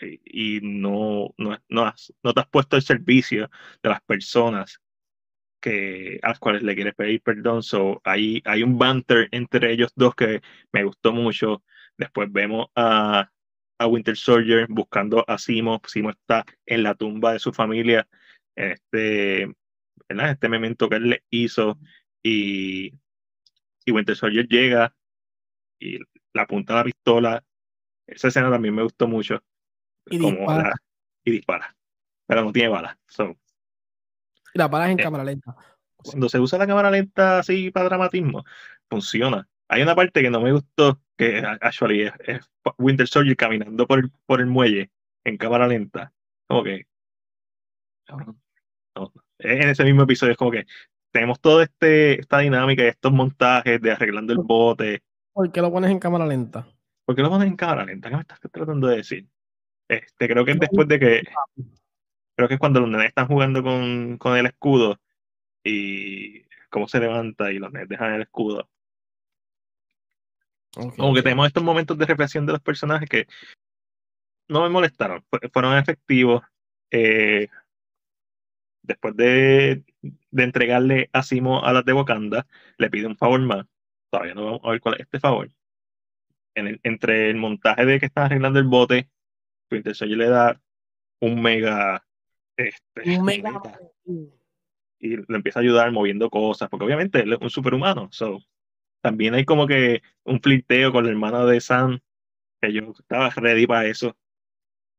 eh, y no, no, has, no te has puesto al servicio de las personas que, a las cuales le quieres pedir perdón. So, hay, hay un banter entre ellos dos que me gustó mucho. Después vemos a, a Winter Soldier buscando a Simo. Simo está en la tumba de su familia este, este momento que él le hizo y, Winter Soldier llega y la de la pistola. Esa escena también me gustó mucho. Y, dispara. y dispara. Pero no tiene balas. So, la bala en eh, cámara lenta. Cuando se usa la cámara lenta así para dramatismo, funciona. Hay una parte que no me gustó, que actually es, Winter Soldier caminando por el, por el muelle en cámara lenta. Como que en ese mismo episodio es como que tenemos toda este, esta dinámica, y estos montajes de arreglando el bote. ¿Por qué lo pones en cámara lenta? ¿Por qué lo pones en cámara lenta? ¿Qué me estás tratando de decir? Este, creo que es después de que. Creo que es cuando los nenes están jugando con, con el escudo y cómo se levanta y los nenes dejan el escudo. Okay. Como que tenemos estos momentos de reflexión de los personajes que no me molestaron, fueron efectivos. Eh, después de, de entregarle a Simo a las de Wakanda, le pide un favor más. Todavía no vamos a ver cuál es este favor. En el, entre el montaje de que están arreglando el bote, entonces Soldier le da un mega. Este, un mega. Y le empieza a ayudar moviendo cosas, porque obviamente él es un superhumano. So, también hay como que un flirteo con la hermana de Sam, que yo estaba ready para eso.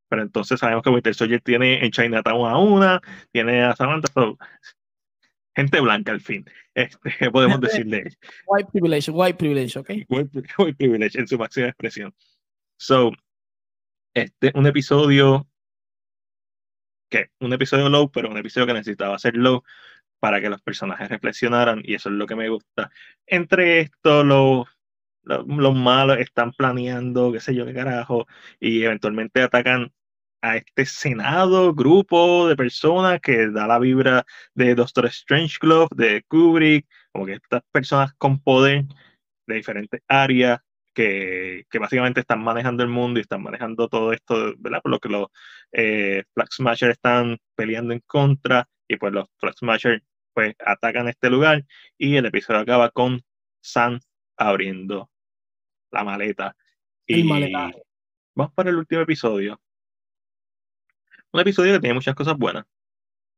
Pero entonces sabemos que Winter Soldier tiene en Chinatown a una, tiene a Samantha, gente blanca al fin. Este, podemos decirle. White privilege, white privilege, ok. White, privilege en su máxima expresión. So, este, un episodio que un episodio low, pero un episodio que necesitaba ser low para que los personajes reflexionaran y eso es lo que me gusta. Entre esto, los los malos están planeando, qué sé yo, qué carajo, y eventualmente atacan a este senado, grupo de personas que da la vibra de Doctor Strange Club de Kubrick, como que estas personas con poder de diferentes áreas que, básicamente están manejando el mundo y están manejando todo esto, ¿verdad? Por lo que los eh, Flag están peleando en contra y pues los Flag pues atacan este lugar y el episodio acaba con San abriendo la maleta. y vamos para el último episodio. Un episodio que tiene muchas cosas buenas.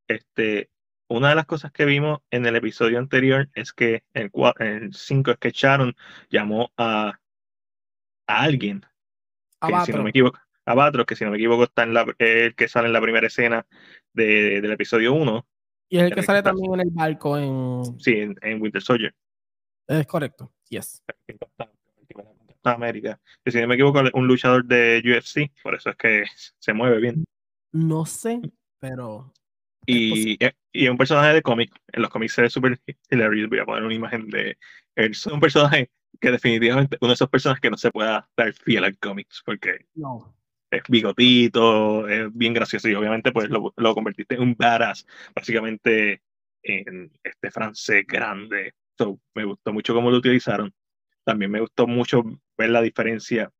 Este, una de las cosas que vimos en el episodio anterior es que el 5 es que Sharon llamó a, alguien. a si no me equivoco, a Batros, que si no me equivoco está en la, el que sale en la primera escena del episodio 1. Y es el que sale también en el barco en... Sí, en, en Winter Soldier. Es correcto, yes. América. Que si no me equivoco, un luchador de UFC, por eso es que se mueve bien. No sé, pero. Y, y, un personaje de cómic. En los cómics se ve súper hilarious. Voy a poner una imagen de. Es un personaje que definitivamente uno de esos personajes que no se pueda dar fiel al cómics porque es bigotito, es bien gracioso y obviamente pues lo, convertiste en un badass, básicamente en este francés grande. me gustó mucho cómo lo utilizaron. También me gustó mucho ver la diferencia.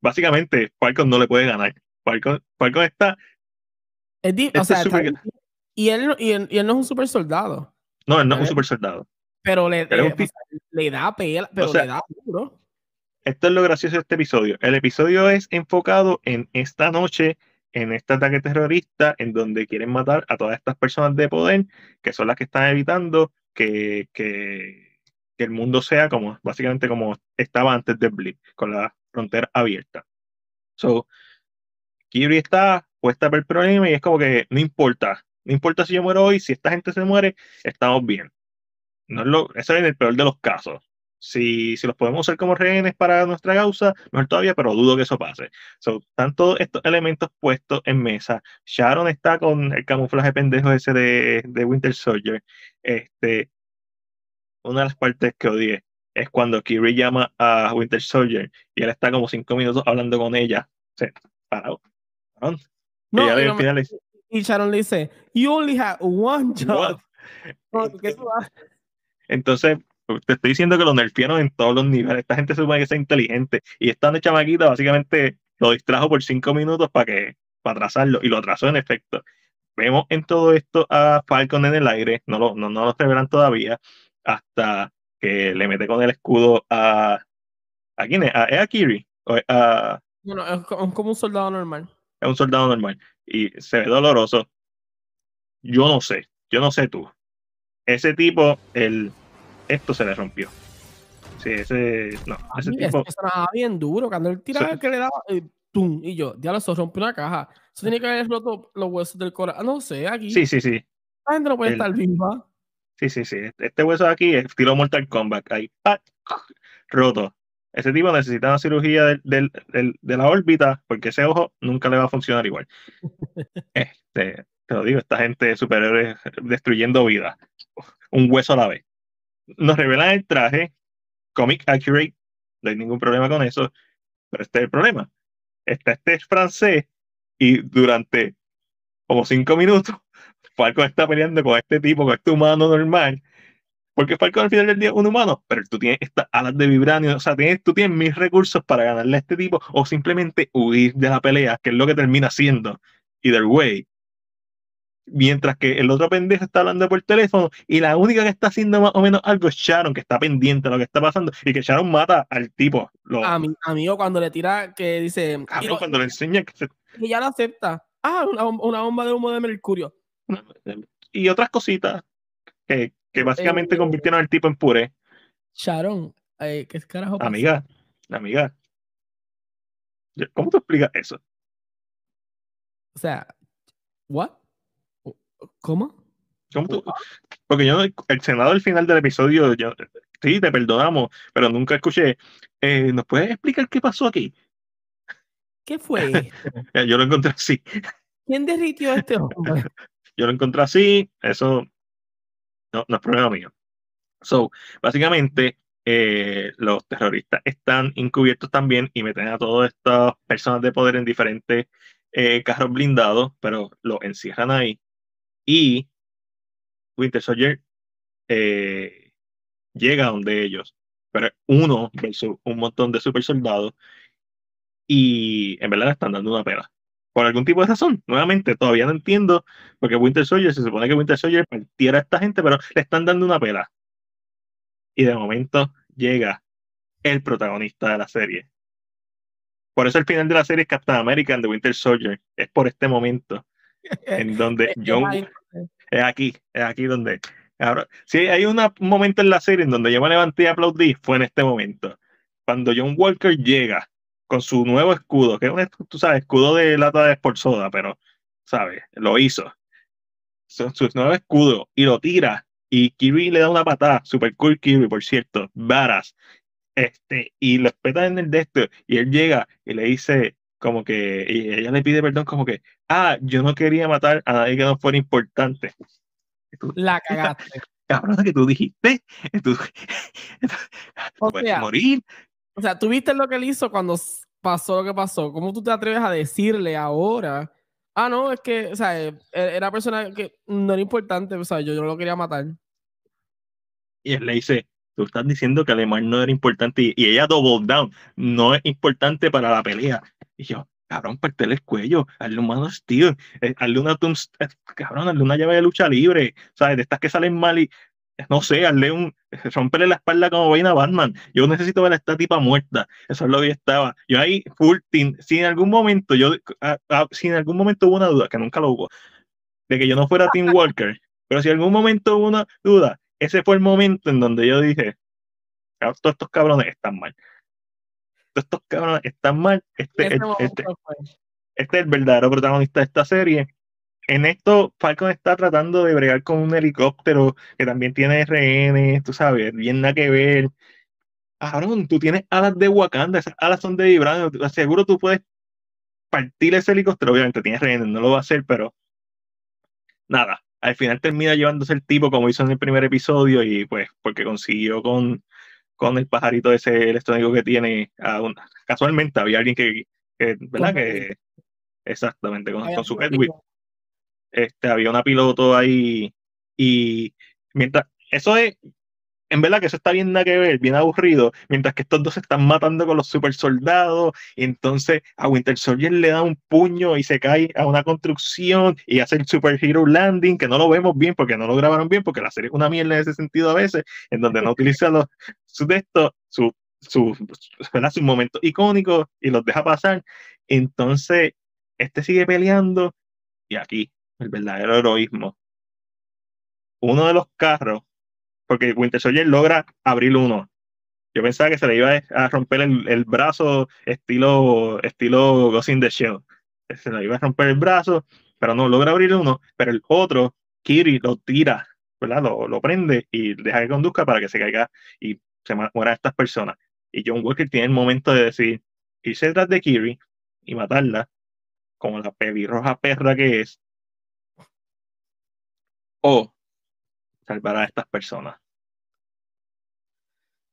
Básicamente, Falcon no le puede ganar. Falcon, Falcon está. Este y, él, él, no es un super soldado. No, él no es un super soldado. Pero eh, le, da pela, pero le da duro. Esto es lo gracioso de este episodio. El episodio es enfocado en esta noche, en este ataque terrorista, en donde quieren matar a todas estas personas de poder, que son las que están evitando que, que que el mundo sea como básicamente como estaba antes de Blip, con la frontera abierta. So, Kirby está puesta por el problema y es como que no importa, no importa si yo muero hoy, si esta gente se muere, estamos bien. No es lo, eso es en el peor de los casos. Si, si los podemos usar como rehenes para nuestra causa, mejor todavía, pero dudo que eso pase. So, están todos estos elementos puestos en mesa. Sharon está con el camuflaje pendejo ese de, de Winter Soldier. Este, una de las partes que odié es cuando Kiri llama a Winter Soldier y él está como cinco minutos hablando con ella. y, Sharon le dice, You only have one job. Entonces, te estoy diciendo que los nerfieron en todos los niveles. Esta gente se supone que sea inteligente. Y esta chamaquita básicamente lo distrajo por cinco minutos para que para atrasarlo. Y lo atrasó en efecto. Vemos en todo esto a Falcon en el aire. No lo, no, no lo todavía hasta que le mete con el escudo a. ¿A quién es? ¿A, a Kiri? bueno, es como un soldado normal. Es un soldado normal. Y se ve doloroso. Yo no sé. Yo no sé tú. Ese tipo, el. Esto se le rompió. Sí, ese. No, ah, ese tipo. Sonaba bien duro. Cuando él tiraba que le daba. Eh, ¡Tum! Y yo, ya lo rompió una caja. Eso tiene que haber roto los huesos del corazón. No sé, aquí. Sí, sí, sí. La gente no puede estar viva. Sí, sí, sí. Este hueso de aquí es estilo Mortal Kombat. Ahí, ¡pac! roto. Ese tipo necesita una cirugía de la órbita porque ese ojo nunca le va a funcionar igual. Este, te lo digo, esta gente superhéroes destruyendo vida. Un hueso a la vez. Nos revelan el traje, comic accurate, no hay ningún problema con eso, pero este es el problema. Está este es francés y durante como cinco minutos Falcon está peleando con este tipo, con este humano normal. Porque Falco al final del día es un humano, pero tú tienes estas alas de vibranio, o sea, tienes, tú tienes mil recursos para ganarle a este tipo o simplemente huir de la pelea, que es lo que termina siendo. Either way. Mientras que el otro pendejo está hablando por teléfono y la única que está haciendo más o menos algo es Sharon, que está pendiente de lo que está pasando y que Sharon mata al tipo. Lo... A mi amigo cuando le tira, que dice... cuando le enseña que... Y ya lo acepta. Ah, una bomba de humo de mercurio y otras cositas que, básicamente eh, convirtieron al tipo en puré. Sharon, eh, ¿qué carajo? Amiga, amiga. ¿Cómo te explicas eso? O sea, ¿what? ¿Cómo? ¿Cómo Porque yo, el senador al final del episodio, yo, sí, te perdonamos, pero nunca escuché. Eh, ¿Nos puedes explicar qué pasó aquí? ¿Qué fue? yo lo encontré así. ¿Quién derritió a este hombre? yo lo encontré así, eso no, no es problema mío. So, básicamente, eh, los terroristas están encubiertos también y meten a todas estas personas de poder en diferentes eh, carros blindados, pero los encierran ahí. Y Winter Soldier eh, llega donde ellos, pero uno versus un montón de super soldados. Y en verdad están dando una pena por algún tipo de razón. Nuevamente, todavía no entiendo, porque Winter Soldier, se supone que Winter Soldier partiera a esta gente, pero le están dando una pela. Y de momento llega el protagonista de la serie. Por eso el final de la serie es Captain America de Winter Soldier. Es por este momento en donde John... Es aquí, es aquí donde... Ahora, si hay un momento en la serie en donde yo me levanté y aplaudí, fue en este momento. Cuando John Walker llega con su nuevo escudo, que es un, tú sabes, escudo de lata de Sportsoda, pero, ¿sabes? Lo hizo. Su, sus nuevo escudo y lo tira. Y Kirby le da una patada, super cool Kirby, por cierto, varas. Este, y lo peta en el este Y él llega y le dice, como que, y ella le pide perdón, como que, ah, yo no quería matar a nadie que no fuera importante. La cagaste. que tú dijiste, tú, morir, o sea, tú viste lo que él hizo cuando pasó lo que pasó. ¿Cómo tú te atreves a decirle ahora? Ah, no, es que, o sea, eh, e, era persona que no era importante, o sea, yo, yo no lo quería matar. Y él le dice, tú estás diciendo que además no era importante y, y, ella double down, no es importante para la pelea. Y yo, cabrón, partele el cuello, al un mano steel, eh, una, eh, cabrón, hazle una llave de lucha libre, ¿sabes? De estas que salen mal y no sé, hazle un, romperle la espalda como vaina Batman. Yo necesito ver a esta tipa muerta. Eso es lo que estaba. Yo ahí, full team, si en algún momento, yo, ah, ah, algún momento hubo una duda, que nunca lo hubo, de que yo no fuera Team Walker, pero si en algún momento hubo una duda, ese fue el momento en donde yo dije, ah, todos estos cabrones están mal. Todos estos cabrones están mal. este, este, este, este es el verdadero protagonista de esta serie en esto Falcon está tratando de bregar con un helicóptero que también tiene rehenes, tú sabes, bien nada que ver. Aaron, tú tienes alas de Wakanda, esas alas son de Vibrano, seguro tú puedes partir ese helicóptero, obviamente tienes rehenes, no lo va a hacer, pero nada, al final termina llevándose el tipo como hizo en el primer episodio y pues porque consiguió con, con el pajarito ese electrónico que tiene, casualmente había alguien que, ¿verdad? Que, exactamente, con, su este, había una piloto ahí y mientras, eso es, en verdad que eso está bien nada que ver, bien aburrido, mientras que estos dos están matando con los super soldados, entonces a Winter Soldier le da un puño y se cae a una construcción y hace el super hero landing, que no lo vemos bien porque no lo grabaron bien, porque la serie es una mierda en ese sentido a veces, en donde no utiliza los, su esto, su, su, su, sus momentos icónicos y los deja pasar. Entonces, este sigue peleando y aquí el verdadero heroísmo. Uno de los carros, porque Winter Soldier logra abrir uno. Yo pensaba que se le iba a romper el, brazo estilo, estilo Ghost in the Shell. Se le iba a romper el brazo, pero no logra abrir uno. Pero el otro, Kiri, lo tira, Lo, lo prende y deja que conduzca para que se caiga y se a estas personas. Y John Walker tiene el momento de decir, irse detrás de Kiri y matarla, como la roja perra que es, o salvar a estas personas.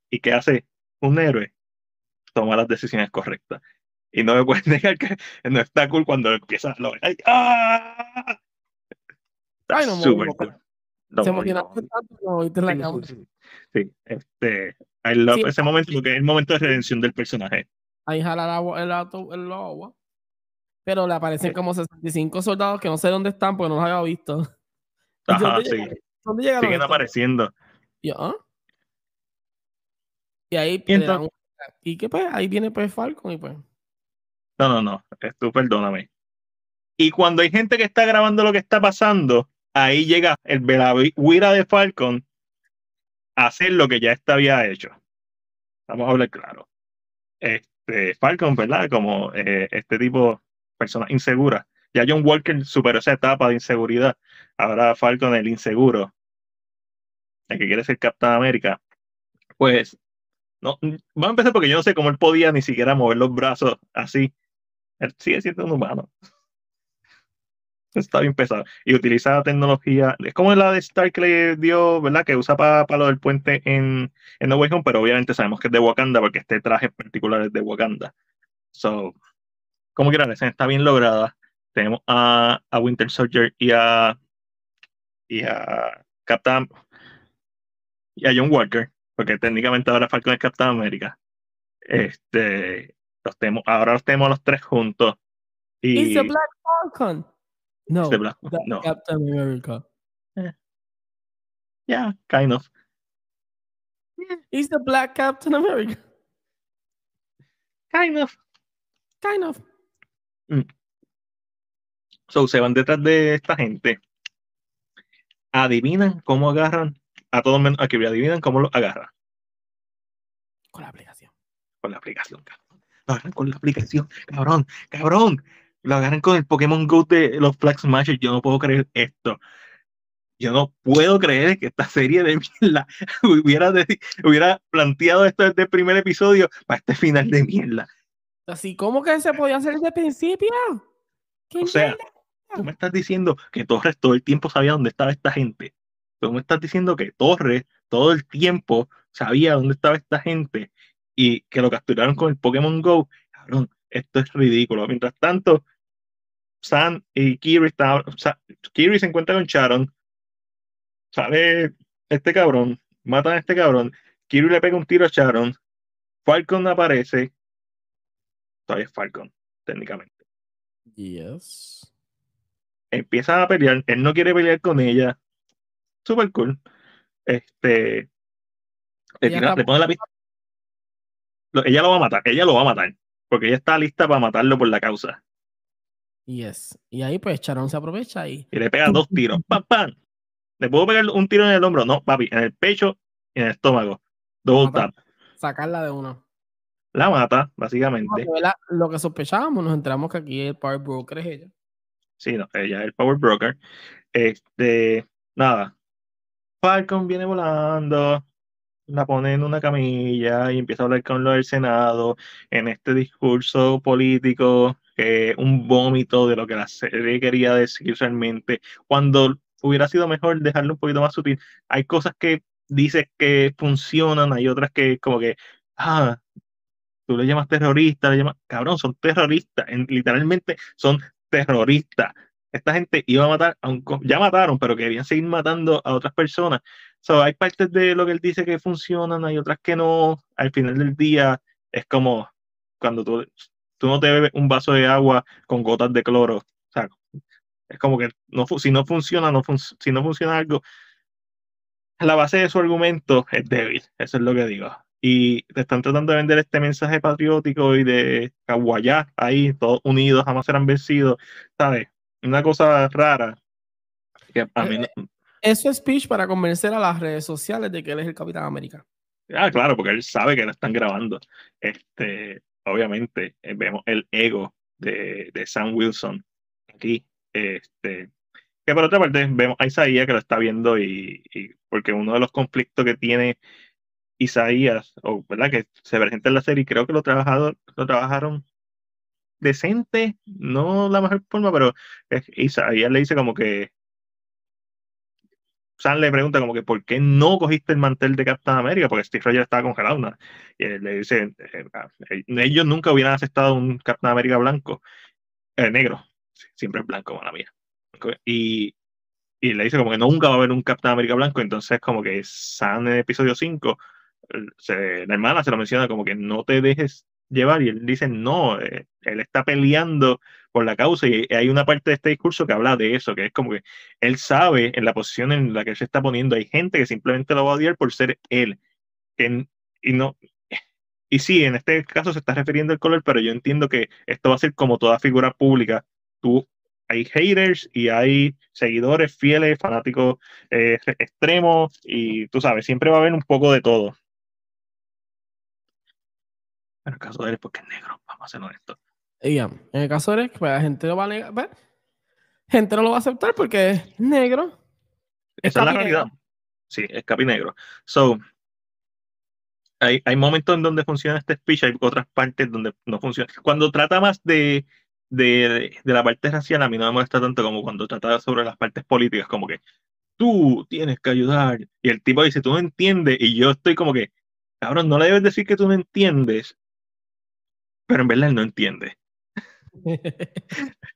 ¿Y que hace un héroe? Toma las decisiones correctas. Y no me puedes negar que no está cool cuando empieza. Lo, ah! no Super cool. Sí, este. ese momento porque es el momento de redención del personaje. Ahí jala el el, auto, el agua. Pero le aparecen eh. como 65 soldados que no sé dónde están porque no los había visto. Siguen apareciendo. Y, ah? y ahí pues, y, y que pues ahí viene pues Falcon y pues. No, no, no. Tú perdóname. Y cuando hay gente que está grabando lo que está pasando, ahí llega el Velaguira de Falcon a hacer lo que ya está había hecho. Vamos a hablar claro. Este, Falcon, ¿verdad? Como eh, este tipo, personas inseguras ya John Walker superó esa etapa de inseguridad. Ahora Falcon, el inseguro, el que quiere ser Captain América. Pues, no, mm, va a empezar porque yo no sé cómo él podía ni siquiera mover los brazos así. Él sigue siendo un humano. Está bien pesado. Y utiliza tecnología. Es como la de Stark dio, ¿verdad? Que usa para pa lo del puente en, en No Way Home, pero obviamente sabemos que es de Wakanda porque este traje en particular es de Wakanda. So, como quieran, está bien lograda tenemos a, a Winter Soldier y a, y a Captain y a John Walker, porque técnicamente ahora Falcon es Captain America Este, los tenemos, ahora los tenemos los tres juntos. Y, ¿Es Black Falcon? No, no. Captain America. Eh. Yeah. kind of. ¿Es the Black Captain America? Kind of. Kind of. Mm. So, se van detrás de esta gente. Adivinan cómo agarran a todos menos a que adivinan cómo lo agarran. Con la aplicación. Con la aplicación, cabrón. Lo agarran con la aplicación, cabrón, cabrón. Lo agarran con el Pokémon Go de los Flex Smashers. Yo no puedo creer esto. Yo no puedo creer que esta serie de mierda hubiera, hubiera planteado esto desde el primer episodio para este final de mierda. Así, ¿cómo que se podía hacer desde el principio? o sea, tú me estás diciendo que Torres todo el tiempo sabía dónde estaba esta gente. Tú me estás diciendo que Torres todo el tiempo sabía dónde estaba esta gente y que lo capturaron con el Pokémon Go. Cabrón, esto es ridículo. Mientras tanto, Sam y Kiri, se encuentra con Sharon. Sale este cabrón, matan a este cabrón. Kiri le pega un tiro a Sharon. Falcon aparece. Todavía es Falcon, técnicamente. Yes empieza a pelear, él no quiere pelear con ella. Super cool. Este le, pone la pista. Ella lo va a matar, ella lo va a matar, porque ella está lista para matarlo por la causa. Yes. Y ahí pues Charon se aprovecha y. Y le pega dos tiros. ¡Pam, pam! ¿Le puedo pegar un tiro en el hombro? No, papi, en el pecho y en el estómago. dos Sacarla de uno. La mata, básicamente. lo que sospechábamos, nos enteramos que aquí el power broker es ella. Sí, no, ella es el Power Broker. Este, nada. Falcon viene volando, la pone en una camilla y empieza a hablar con lo del Senado en este discurso político, un vómito de lo que la serie quería decir realmente. Cuando hubiera sido mejor dejarlo un poquito más sutil, hay cosas que dices que funcionan, hay otras que como que, ah, tú le llamas terrorista, le llamas, cabrón, son terroristas, literalmente son terrorista, Esta gente iba a matar, ya mataron, pero querían seguir matando a otras personas. So, hay partes de lo que él dice que funcionan, hay otras que no. Al final del día es como cuando tú, tú no te bebes un vaso de agua con gotas de cloro. es como que no, si no funciona, no si no funciona algo, la base de su argumento es débil. Eso es lo que digo y te están tratando de vender este mensaje patriótico y de Caguayá, ahí, todos unidos, jamás serán vencidos, ¿sabes? Una cosa rara. Eh, eh, eso es speech para convencer a las redes sociales de que él es el Capitán América. Ah, claro, porque él sabe que lo están grabando. Este, obviamente, eh, vemos el ego de, de Sam Wilson aquí. Este, que por otra parte, vemos a Isaías que lo está viendo y, y porque uno de los conflictos que tiene Isaías, o verdad que se presenta en la serie, creo que lo, trabajado, lo trabajaron decente, no la mejor forma, pero Isaías le dice como que San le pregunta como que ¿por qué no cogiste el mantel de Captain America? Porque Steve Rogers estaba congelado. Y le dice, eh, ah, eh, ellos nunca hubieran aceptado un Captain America blanco, eh, negro, siempre es blanco, la mía. Y, y, le dice como que nunca va a haber un Captain America blanco, entonces como que San en episodio 5 la hermana se lo menciona como que no te dejes llevar y él dice no, eh, él está peleando por la causa y hay una parte de este discurso que habla de eso, que es como que él sabe en la posición en la que se está poniendo, hay gente que simplemente lo va a odiar por ser él. y no y sí, en este caso se está refiriendo al color, pero yo entiendo que esto va a ser como toda figura pública. Tú hay haters y hay seguidores fieles, fanáticos eh, extremos y tú sabes, siempre va a haber un poco de todo. En el caso de él, porque es negro, vamos a ser honestos. En el caso de él, pues, la gente no va a pues, gente no lo va a aceptar porque es negro. Esa es la realidad. Sí, es capi negro. So, hay, momentos en donde funciona este speech, hay otras partes donde no funciona. Cuando trata más de, de la parte racial, a mí no me molesta tanto como cuando trata sobre las partes políticas, como que tú tienes que ayudar. Y el tipo dice, tú no entiendes. Y yo estoy como que, cabrón, no le debes decir que tú no entiendes pero en verdad él no entiende.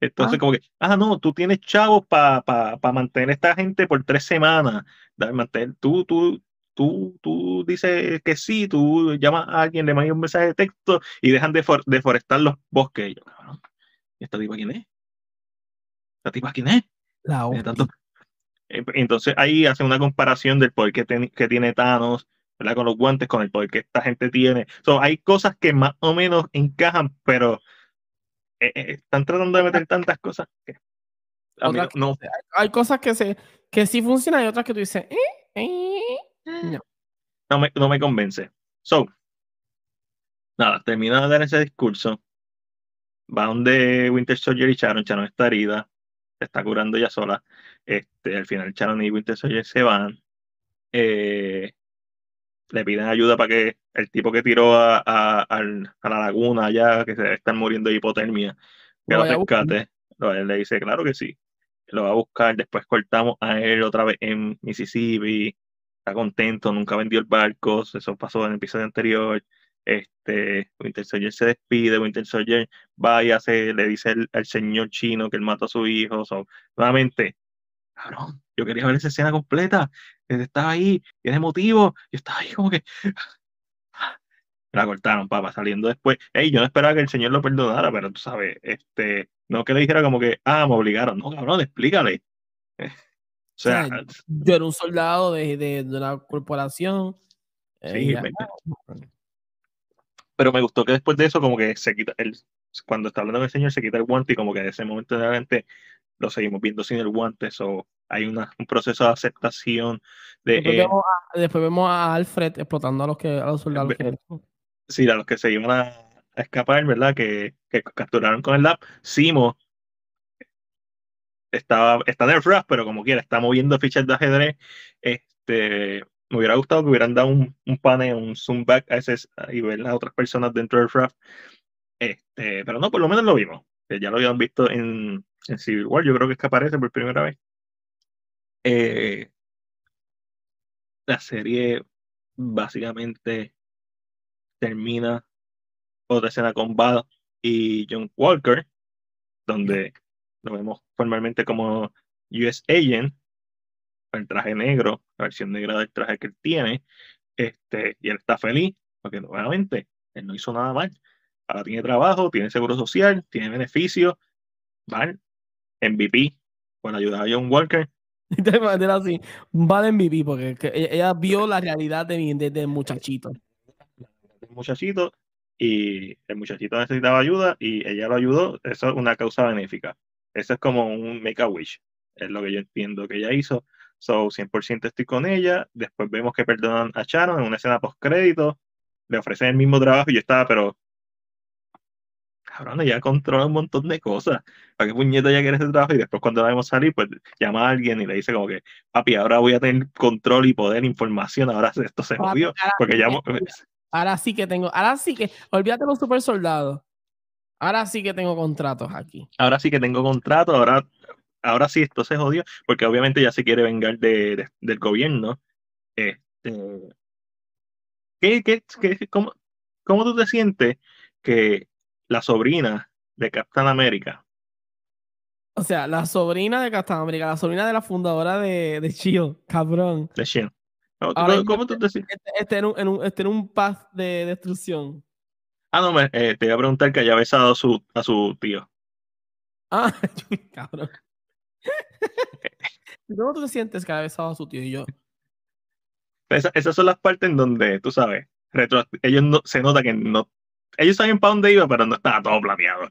Entonces, ah. como que, ah, no, tú tienes chavos para pa, pa mantener a esta gente por tres semanas. tú, tú, tú, tú dices que sí, tú llamas a alguien, le mandas un mensaje de texto y dejan de deforestar los bosques. Y esta tipa quién es? ¿Esta tipa quién es? Em, entonces ahí hace una comparación del poder que, que tiene Thanos ¿verdad? Con los guantes, con el poder que esta gente tiene. So, hay cosas que más o menos encajan, pero eh, eh, están tratando de meter tantas cosas que... no, hay, cosas que, se, que sí funcionan y otras que tú dices, eh, mm. no. me, convence. So, nada, termina de dar ese discurso, va donde Winter Soldier y Sharon. Sharon está herida, se está curando ya sola. Este, al final Sharon y Winter Soldier se van. Eh, le piden ayuda para que el tipo que tiró a, a, la laguna allá, que se están muriendo de hipotermia, que lo, rescate. Él le dice, claro que sí, lo va a buscar. Después cortamos a él otra vez en Mississippi. Está contento, nunca vendió el barco. Eso pasó en el episodio anterior. Este, Winter Soldier se despide. Winter Soldier va y hace, le dice al señor chino que él mató a su hijo. nuevamente, cabrón, yo quería ver esa escena completa. Eh, estaba ahí, tiene motivo. Yo estaba ahí como que. La cortaron, papá, saliendo después. Ey, yo no esperaba que el señor lo perdonara, pero tú sabes, este, no que le dijera como que, ah, me obligaron. No, cabrón, explícale. Eh, o sea, yo era un soldado de, de, corporación. Eh, sí, pero me gustó que después de eso, como que se quita el, cuando está hablando con el señor, se quita el guante y como que de ese momento realmente lo seguimos viendo sin el guante, o hay una, un proceso de aceptación. De, eh, después, vemos a, Alfred explotando a los, que, a los Que... Sí, a los que se iban a, escapar, ¿verdad? Que, capturaron con el lab. Simo estaba, está en el pero como quiera, está moviendo fichas de ajedrez. Este, me hubiera gustado que hubieran dado un, un un zoom back a ese, y ver las otras personas dentro del draft. Este, pero no, por lo menos lo vimos. Ya lo habían visto en, en Civil War, yo creo que es que aparece por primera vez. Eh, la serie básicamente termina otra escena con Bad y John Walker, donde lo vemos formalmente como US Agent, el traje negro, la versión negra del traje que él tiene, este, y él está feliz, porque nuevamente él no hizo nada mal. Ahora tiene trabajo, tiene seguro social, tiene beneficios, ¿vale? MVP para ayudar a John Walker. De manera así, vale de MVP porque ella vio la realidad de, de, muchachito. muchachito y el muchachito necesitaba ayuda y ella lo ayudó. Eso es una causa benéfica. Eso es como un make a wish. Es lo que yo entiendo que ella hizo. So, 100% estoy con ella. Después vemos que perdonan a Sharon en una escena post-crédito. Le ofrecen el mismo trabajo y yo estaba, pero cabrón, ya controla un montón de cosas. ¿Para qué puñeta ya quiere ese trabajo? Y después cuando la vemos salir, pues llama a alguien y le dice como que, papi, ahora voy a tener control y poder, información, ahora esto se jodió. Porque ya... Ahora sí que tengo, ahora sí que, olvídate los super soldados. Ahora sí que tengo contratos aquí. Ahora sí que tengo contratos, ahora, ahora sí esto se jodió, porque obviamente ya se quiere vengar del gobierno. Este, qué, cómo, ¿Cómo tú te sientes que la sobrina de Captain América O sea, la sobrina de Captain América la sobrina de la fundadora de, de Shield, cabrón. De Shield. ¿Cómo tú te este, este, este en un, en este de destrucción. Ah, no, me, eh, te iba a preguntar que haya besado a su, a su tío. Ah, cabrón. ¿Cómo tú te sientes que haya besado a su tío y yo? esas son las partes en donde, tú sabes, ellos se nota que no ellos saben para dónde iba, pero no estaba todo planeado.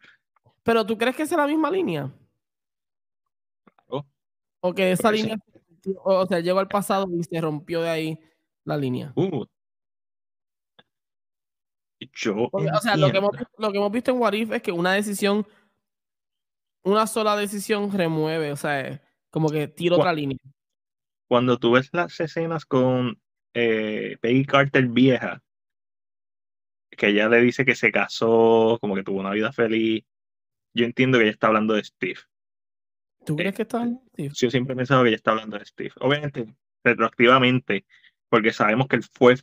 ¿Pero tú crees que es la misma línea? O que esa línea, o sea, llegó al pasado y se rompió de ahí la línea. Uh. Yo o sea, lo que, hemos, visto en Warif es que una decisión, una sola decisión remueve, o sea, como que tira otra línea. Cuando tú ves las escenas con eh, Peggy Carter vieja, que ella le dice que se casó, como que tuvo una vida feliz. Yo entiendo que ella está hablando de Steve. ¿Tú crees que está eh, hablando de Steve? Yo siempre he pensado que ella está hablando de Steve. Obviamente, retroactivamente, porque sabemos que él fue,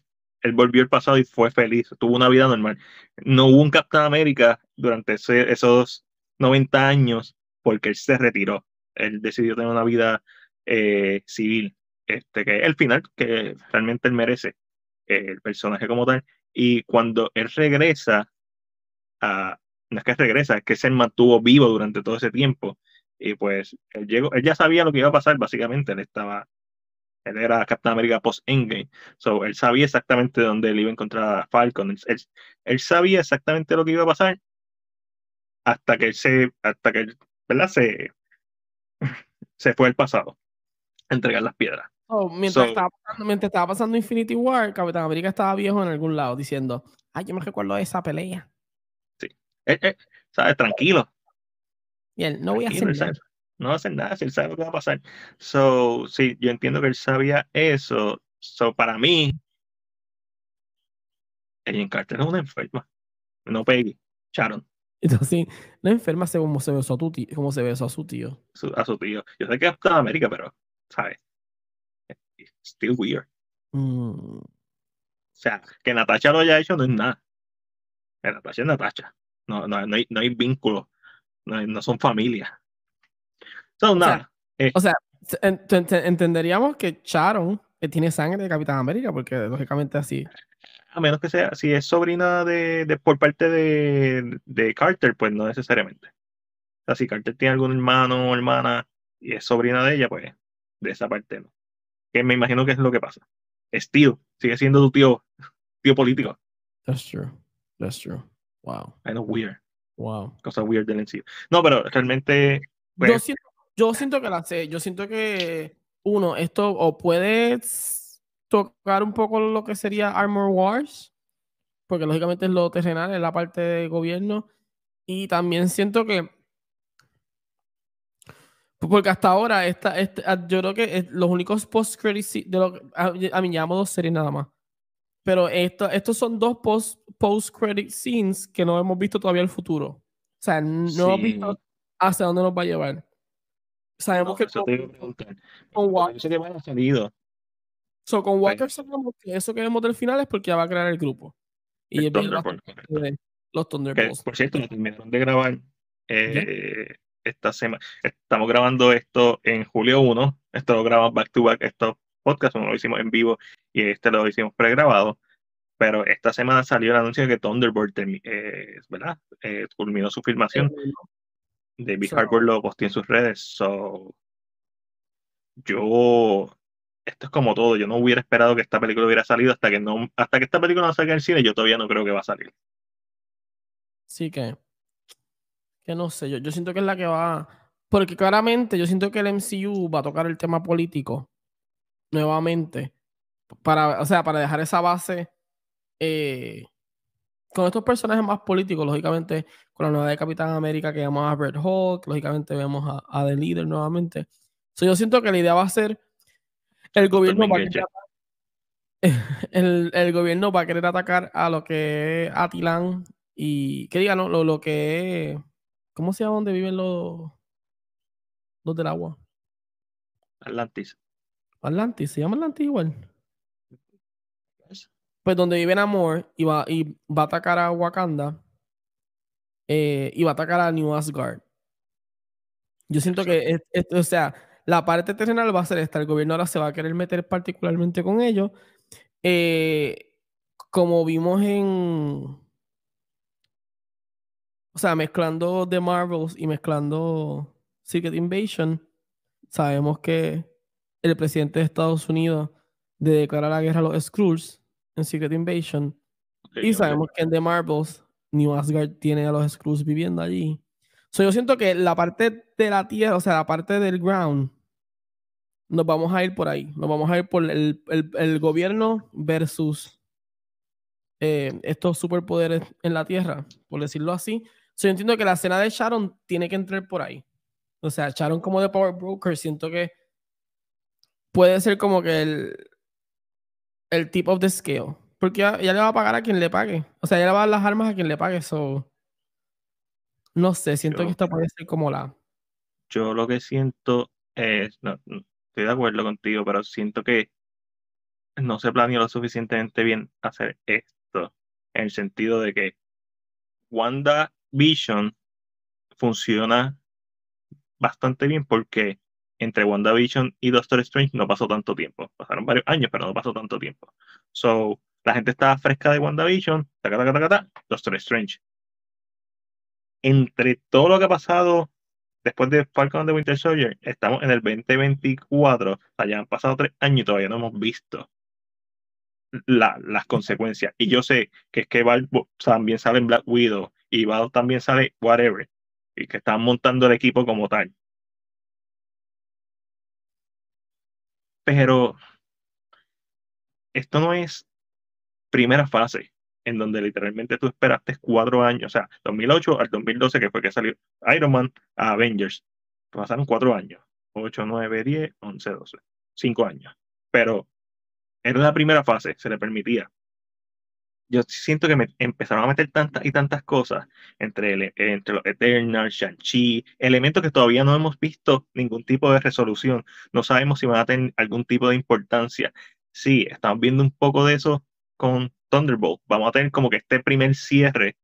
él volvió al pasado y fue feliz, tuvo una vida normal. No hubo un Captain America... durante esos 90 años porque él se retiró. Él decidió tener una vida eh, civil, este, que el final que realmente él merece, eh, el personaje como tal. Y cuando él regresa, a, no es que regresa, es que se mantuvo vivo durante todo ese tiempo. Y pues él, llegó, él ya sabía lo que iba a pasar, básicamente. Él estaba, él era Captain America post-Endgame. So, él sabía exactamente dónde iba a encontrar a Falcon. Él, sabía exactamente lo que iba a pasar hasta que él se, hasta que él, ¿verdad? Se, se fue al pasado a entregar las piedras. Oh, mientras, estaba pasando, Infinity War, Capitán América estaba viejo en algún lado diciendo, ay, yo me recuerdo de esa pelea. Sí. Eh, eh ¿Sabes? Tranquilo. Y él, no voy a hacer nada. no va a hacer nada si él sabe lo que va a pasar. So, sí, yo entiendo que él sabía eso. So, para mí, El encarcelado es una enferma. No Peggy. Sharon. Entonces, no enferma según como se besó a, a su tío. a su tío. Yo sé que es Capitán América, pero, ¿sabes? still este, weird. Mm. O sea, que Natasha lo haya hecho no es nada. Natasha es Natasha. No, no, hay, vínculo. No, son familia. Son nada. O sea, eh. entenderíamos que Sharon tiene sangre de Capitán América, porque lógicamente así. A menos que sea, si es sobrina de, por parte de, de Carter, pues no necesariamente. O sea, si Carter tiene algún hermano o hermana y es sobrina de ella, pues de esa parte no me imagino que es lo que pasa. Es tío, sigue siendo tu tío, tío político. That's true. That's true. Wow. I know weird. Wow. Cosa weird del No, pero realmente. Pues yo, siento, yo siento que la sé. Yo siento que, uno, esto o puedes tocar un poco lo que sería Armor Wars, porque lógicamente es lo terrenal, es la parte de gobierno. Y también siento que porque hasta ahora, esta, este ah, yo creo que los únicos post credits de lo, a, a, mí llamo dos series nada más. Pero estos son dos post, post credit scenes que no hemos visto todavía el futuro. O sea, no hemos visto hacia dónde nos va a llevar. Sabemos que eso con, te Walker con pues Walker sabemos que eso que vemos del final es porque ya va a crear el grupo. Y entonces los Thunderbolts. Por cierto, lo terminaron de grabar. Eh, esta semana. Estamos grabando esto en julio 1. Esto lo grabamos back to back, estos podcasts. Uno lo hicimos en vivo y este lo hicimos pregrabado. Pero esta semana salió el anuncio de que Thunderbird terminó eh, ¿verdad? Eh, culminó su filmación. David Harbour lo posteó en sus redes. yo esto es como todo, yo no hubiera esperado que esta película hubiera salido hasta que no, hasta que esta película no salga en el cine, yo todavía no creo que va a salir. Sí que que no sé, yo, siento que es la que va. Porque claramente yo siento que el MCU va a tocar el tema político nuevamente. Para, o sea, para dejar esa base eh, con estos personajes más políticos, lógicamente, con la nueva de Capitán América que llamamos a Red Hawk, lógicamente vemos a, a The Leader nuevamente. yo siento que la idea va a ser el gobierno va a el, gobierno va a querer atacar a lo que es Atilán y que digan lo, lo que es ¿Cómo se llama donde viven los, del agua? Atlantis. Atlantis, ¿se llama Atlantis igual? Pues donde viven Amor y va, y va a atacar a Wakanda eh, y va a atacar a New Asgard. Yo siento que, o sea, la parte terrenal va a ser esta. El gobierno ahora se va a querer meter particularmente con ellos. Eh, como vimos en o sea, mezclando The Marvels y mezclando Secret Invasion, sabemos que el presidente de Estados Unidos de la guerra a los Skrulls en Secret Invasion. y sabemos que en The Marvels, New Asgard tiene a los Skrulls viviendo allí. So, yo siento que la parte de la tierra, o sea, la parte del ground, nos vamos a ir por ahí. Nos vamos a ir por el, el, gobierno versus eh, estos superpoderes en la tierra, por decirlo así yo entiendo que la escena de Sharon tiene que entrar por ahí. O sea, Sharon como de Power Broker, siento que puede ser como que el, el tip of the scale. Porque ya, le va a pagar a quien le pague. O sea, ya le va a dar las armas a quien le pague. Eso no sé, siento que esto puede ser como la. Yo lo que siento es. estoy de acuerdo contigo, pero siento que no se planeó lo suficientemente bien hacer esto. En el sentido de que Wanda Vision funciona bastante bien porque entre WandaVision y Doctor Strange no pasó tanto tiempo. Pasaron varios años, pero no pasó tanto tiempo. So, la gente estaba fresca de WandaVision, Vision, Doctor Strange. Entre todo lo que ha pasado después de Falcon de Winter Soldier, estamos en el 2024, o ya han pasado tres años y todavía no hemos visto las consecuencias. Y yo sé que es que también sale Black Widow, y Val también sale Whatever, y que están montando el equipo como tal. Pero esto no es primera fase, en donde literalmente tú esperaste cuatro años, o sea, 2008 al 2012, que fue que salió Iron Man a Avengers. Pasaron cuatro años, 8, 9, 10, 11, 12, cinco años. Pero era la primera fase, se le permitía yo siento que me empezaron a meter tantas y tantas cosas entre, entre los Eternals, Shang-Chi, elementos que todavía no hemos visto ningún tipo de resolución. No sabemos si van a tener algún tipo de importancia. Sí, estamos viendo un poco de eso con Thunderbolt. Vamos a tener como que este primer cierre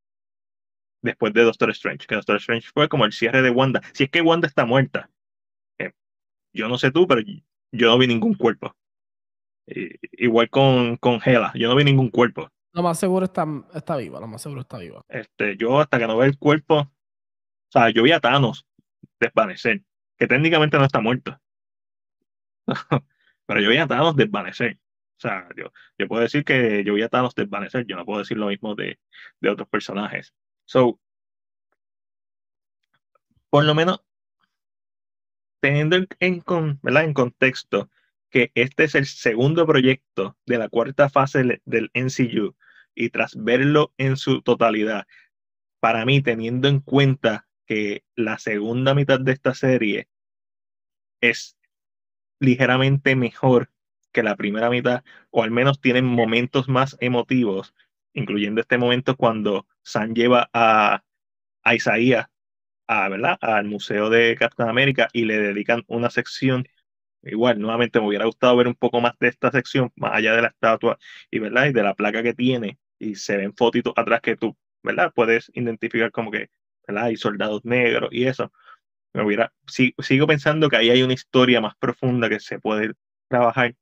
después de Doctor Strange, que Doctor Strange fue como el cierre de Wanda. Si es que Wanda está muerta, eh, yo no sé tú, pero yo no vi ningún cuerpo. Eh, igual con, con Hela, yo no vi ningún cuerpo lo más seguro está, está viva, lo más seguro está viva. Este, yo hasta que no veo el cuerpo, o sea, yo vi a Thanos desvanecer, que técnicamente no está muerto. Pero yo vi a Thanos desvanecer. O sea, yo, puedo decir que yo vi a Thanos desvanecer, yo no puedo decir lo mismo de, de otros personajes. So, por lo menos, teniendo en, ¿verdad? en contexto que este es el segundo proyecto de la cuarta fase del, del NCU, y tras verlo en su totalidad, para mí teniendo en cuenta que la segunda mitad de esta serie es ligeramente mejor que la primera mitad, o al menos tienen momentos más emotivos, incluyendo este momento cuando San lleva a, a Isaías a, al Museo de Captain America y le dedican una sección. Igual, nuevamente me hubiera gustado ver un poco más de esta sección, más allá de la estatua y, ¿verdad? y de la placa que tiene, y se ven fotitos atrás que tú, ¿verdad? Puedes identificar como que, ¿verdad? Hay soldados negros y eso. Me hubiera, sigo pensando que ahí hay una historia más profunda que se puede trabajar.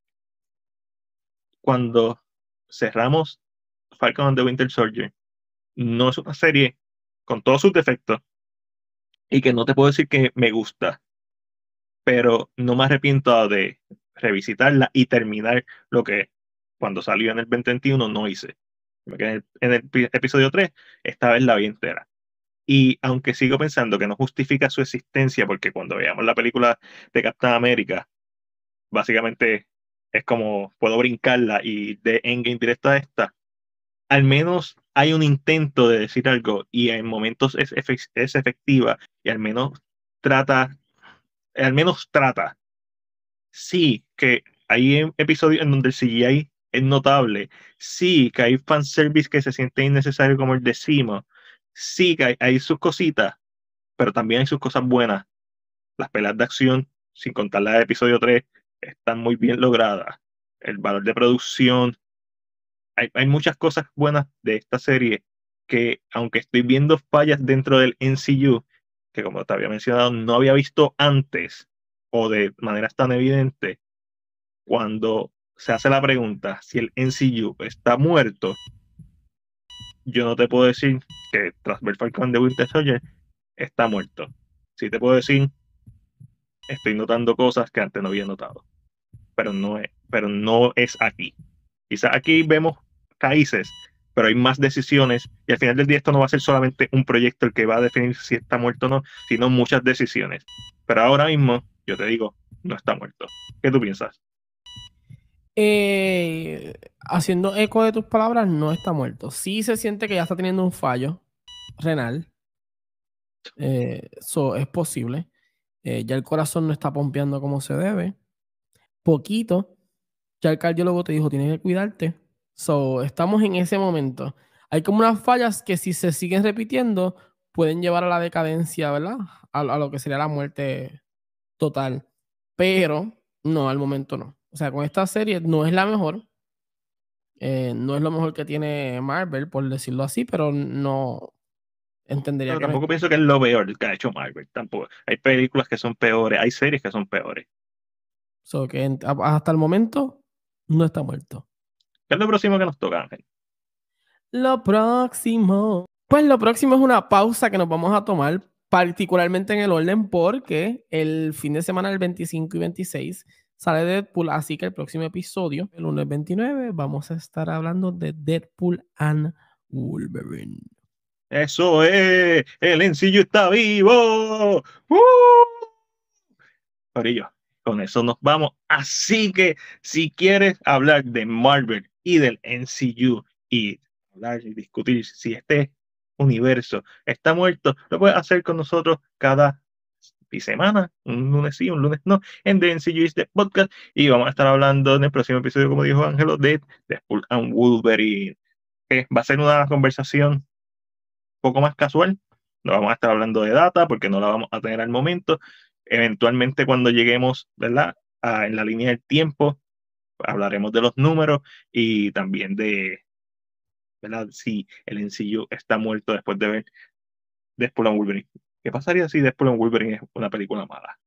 Cuando cerramos Falcon and the Winter Soldier, no es una serie con todos sus defectos y que no te puedo decir que me gusta, pero no me arrepiento de revisitarla y terminar lo que cuando salió en el 2021 no hice en el, episodio 3, esta vez la vi entera. Y aunque sigo pensando que no justifica su existencia, porque cuando veamos la película de Captain America, básicamente es como puedo brincarla y de Endgame directa a esta, al menos hay un intento de decir algo y en momentos es, es efectiva y al menos trata, al menos trata. Sí, que hay episodio en donde el hay es notable. Sí, que hay fanservice que se siente innecesario, como el decimos. Sí, que hay, sus cositas, pero también hay sus cosas buenas. Las pelas de acción, sin contar la de episodio 3, están muy bien logradas. El valor de producción. Hay, muchas cosas buenas de esta serie que, aunque estoy viendo fallas dentro del NCU, que como te había mencionado, no había visto antes o de manera tan evidente cuando se hace la pregunta, si el NCU está muerto, yo no te puedo decir que tras ver Falcon de Winter Soldier está muerto. Sí te puedo decir, estoy notando cosas que antes no había notado, pero no es, pero no es aquí. Quizás aquí vemos caíces, pero hay más decisiones y al final del día esto no va a ser solamente un proyecto el que va a definir si está muerto o no, sino muchas decisiones. Pero ahora mismo, yo te digo, no está muerto. ¿Qué tú piensas? Eh, haciendo eco de tus palabras, no está muerto. si se siente que ya está teniendo un fallo renal. Eso eh, es posible. Eh, ya el corazón no está pompeando como se debe. Poquito. Ya el cardiólogo te dijo, tienes que cuidarte. So, estamos en ese momento. Hay como unas fallas que si se siguen repitiendo pueden llevar a la decadencia, ¿verdad? a lo que sería la muerte total. Pero no, al momento no. O sea, con esta serie no es la mejor. Eh, no es lo mejor que tiene Marvel, por decirlo así, pero no entendería. tampoco pienso que es lo peor que ha hecho Marvel. Tampoco. Hay películas que son peores, hay series que son peores. So que hasta el momento no está muerto. ¿Qué es lo próximo que nos toca, Ángel? Lo próximo. Pues lo próximo es una pausa que nos vamos a tomar, particularmente en el orden, porque el fin de semana del 25 y 26 sale Deadpool, así que el próximo episodio, el lunes 29, vamos a estar hablando de Deadpool and Wolverine. Eso es, el ensillo está vivo. ¡Uh! yo con eso nos vamos. Así que si quieres hablar de Marvel y del NCU y hablar y discutir si este universo está muerto, lo puedes hacer con nosotros cada semana, un lunes sí, un lunes no, en The is The Podcast. Y vamos a estar hablando en el próximo episodio, como dijo Ángelo, de Deadpool and Wolverine. va a ser una conversación un poco más casual. No vamos a estar hablando de data porque no la vamos a tener al momento. Eventualmente, cuando lleguemos, ¿verdad? en la línea del tiempo, hablaremos de los números y también de, ¿verdad? Si el NCU está muerto después de ver Deadpool and Wolverine. ¿Qué pasaría si después un Wolverine es una película mala?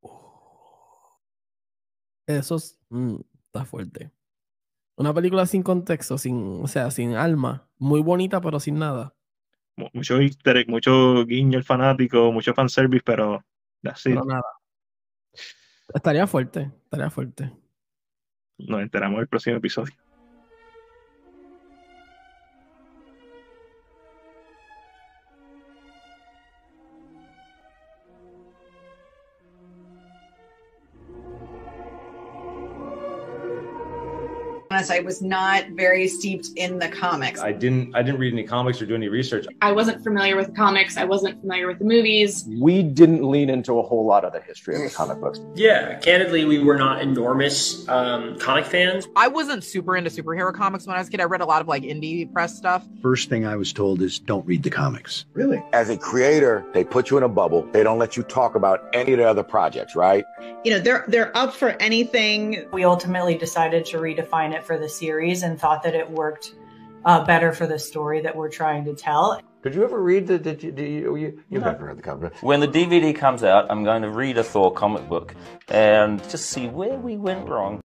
Oh. Eso es, mm, está fuerte. Una película sin contexto, sin, o sea, sin alma. Muy bonita, pero sin nada. Mucho easter mucho guiño al fanático, mucho fanservice, pero así. No nada. Estaría fuerte, estaría fuerte. Nos enteramos del próximo episodio. honest, I was not very steeped in the comics. I didn't I didn't read any comics or do any research. I wasn't familiar with comics. I wasn't familiar with the movies. We didn't lean into a whole lot of the history of the comic books. Yeah, candidly, we were not enormous um, comic fans. I wasn't super into superhero comics when I was a kid. I read a lot of like indie press stuff. First thing I was told is don't read the comics. Really? As a creator, they put you in a bubble. They don't let you talk about any of the other projects, right? You know, they're they're up for anything. We ultimately decided to redefine it for for the series and thought that it worked uh, better for the story that we're trying to tell. Did you ever read the? Did you? Did you you you've no. never read the comic When the DVD comes out, I'm going to read a Thor comic book and just see where we went wrong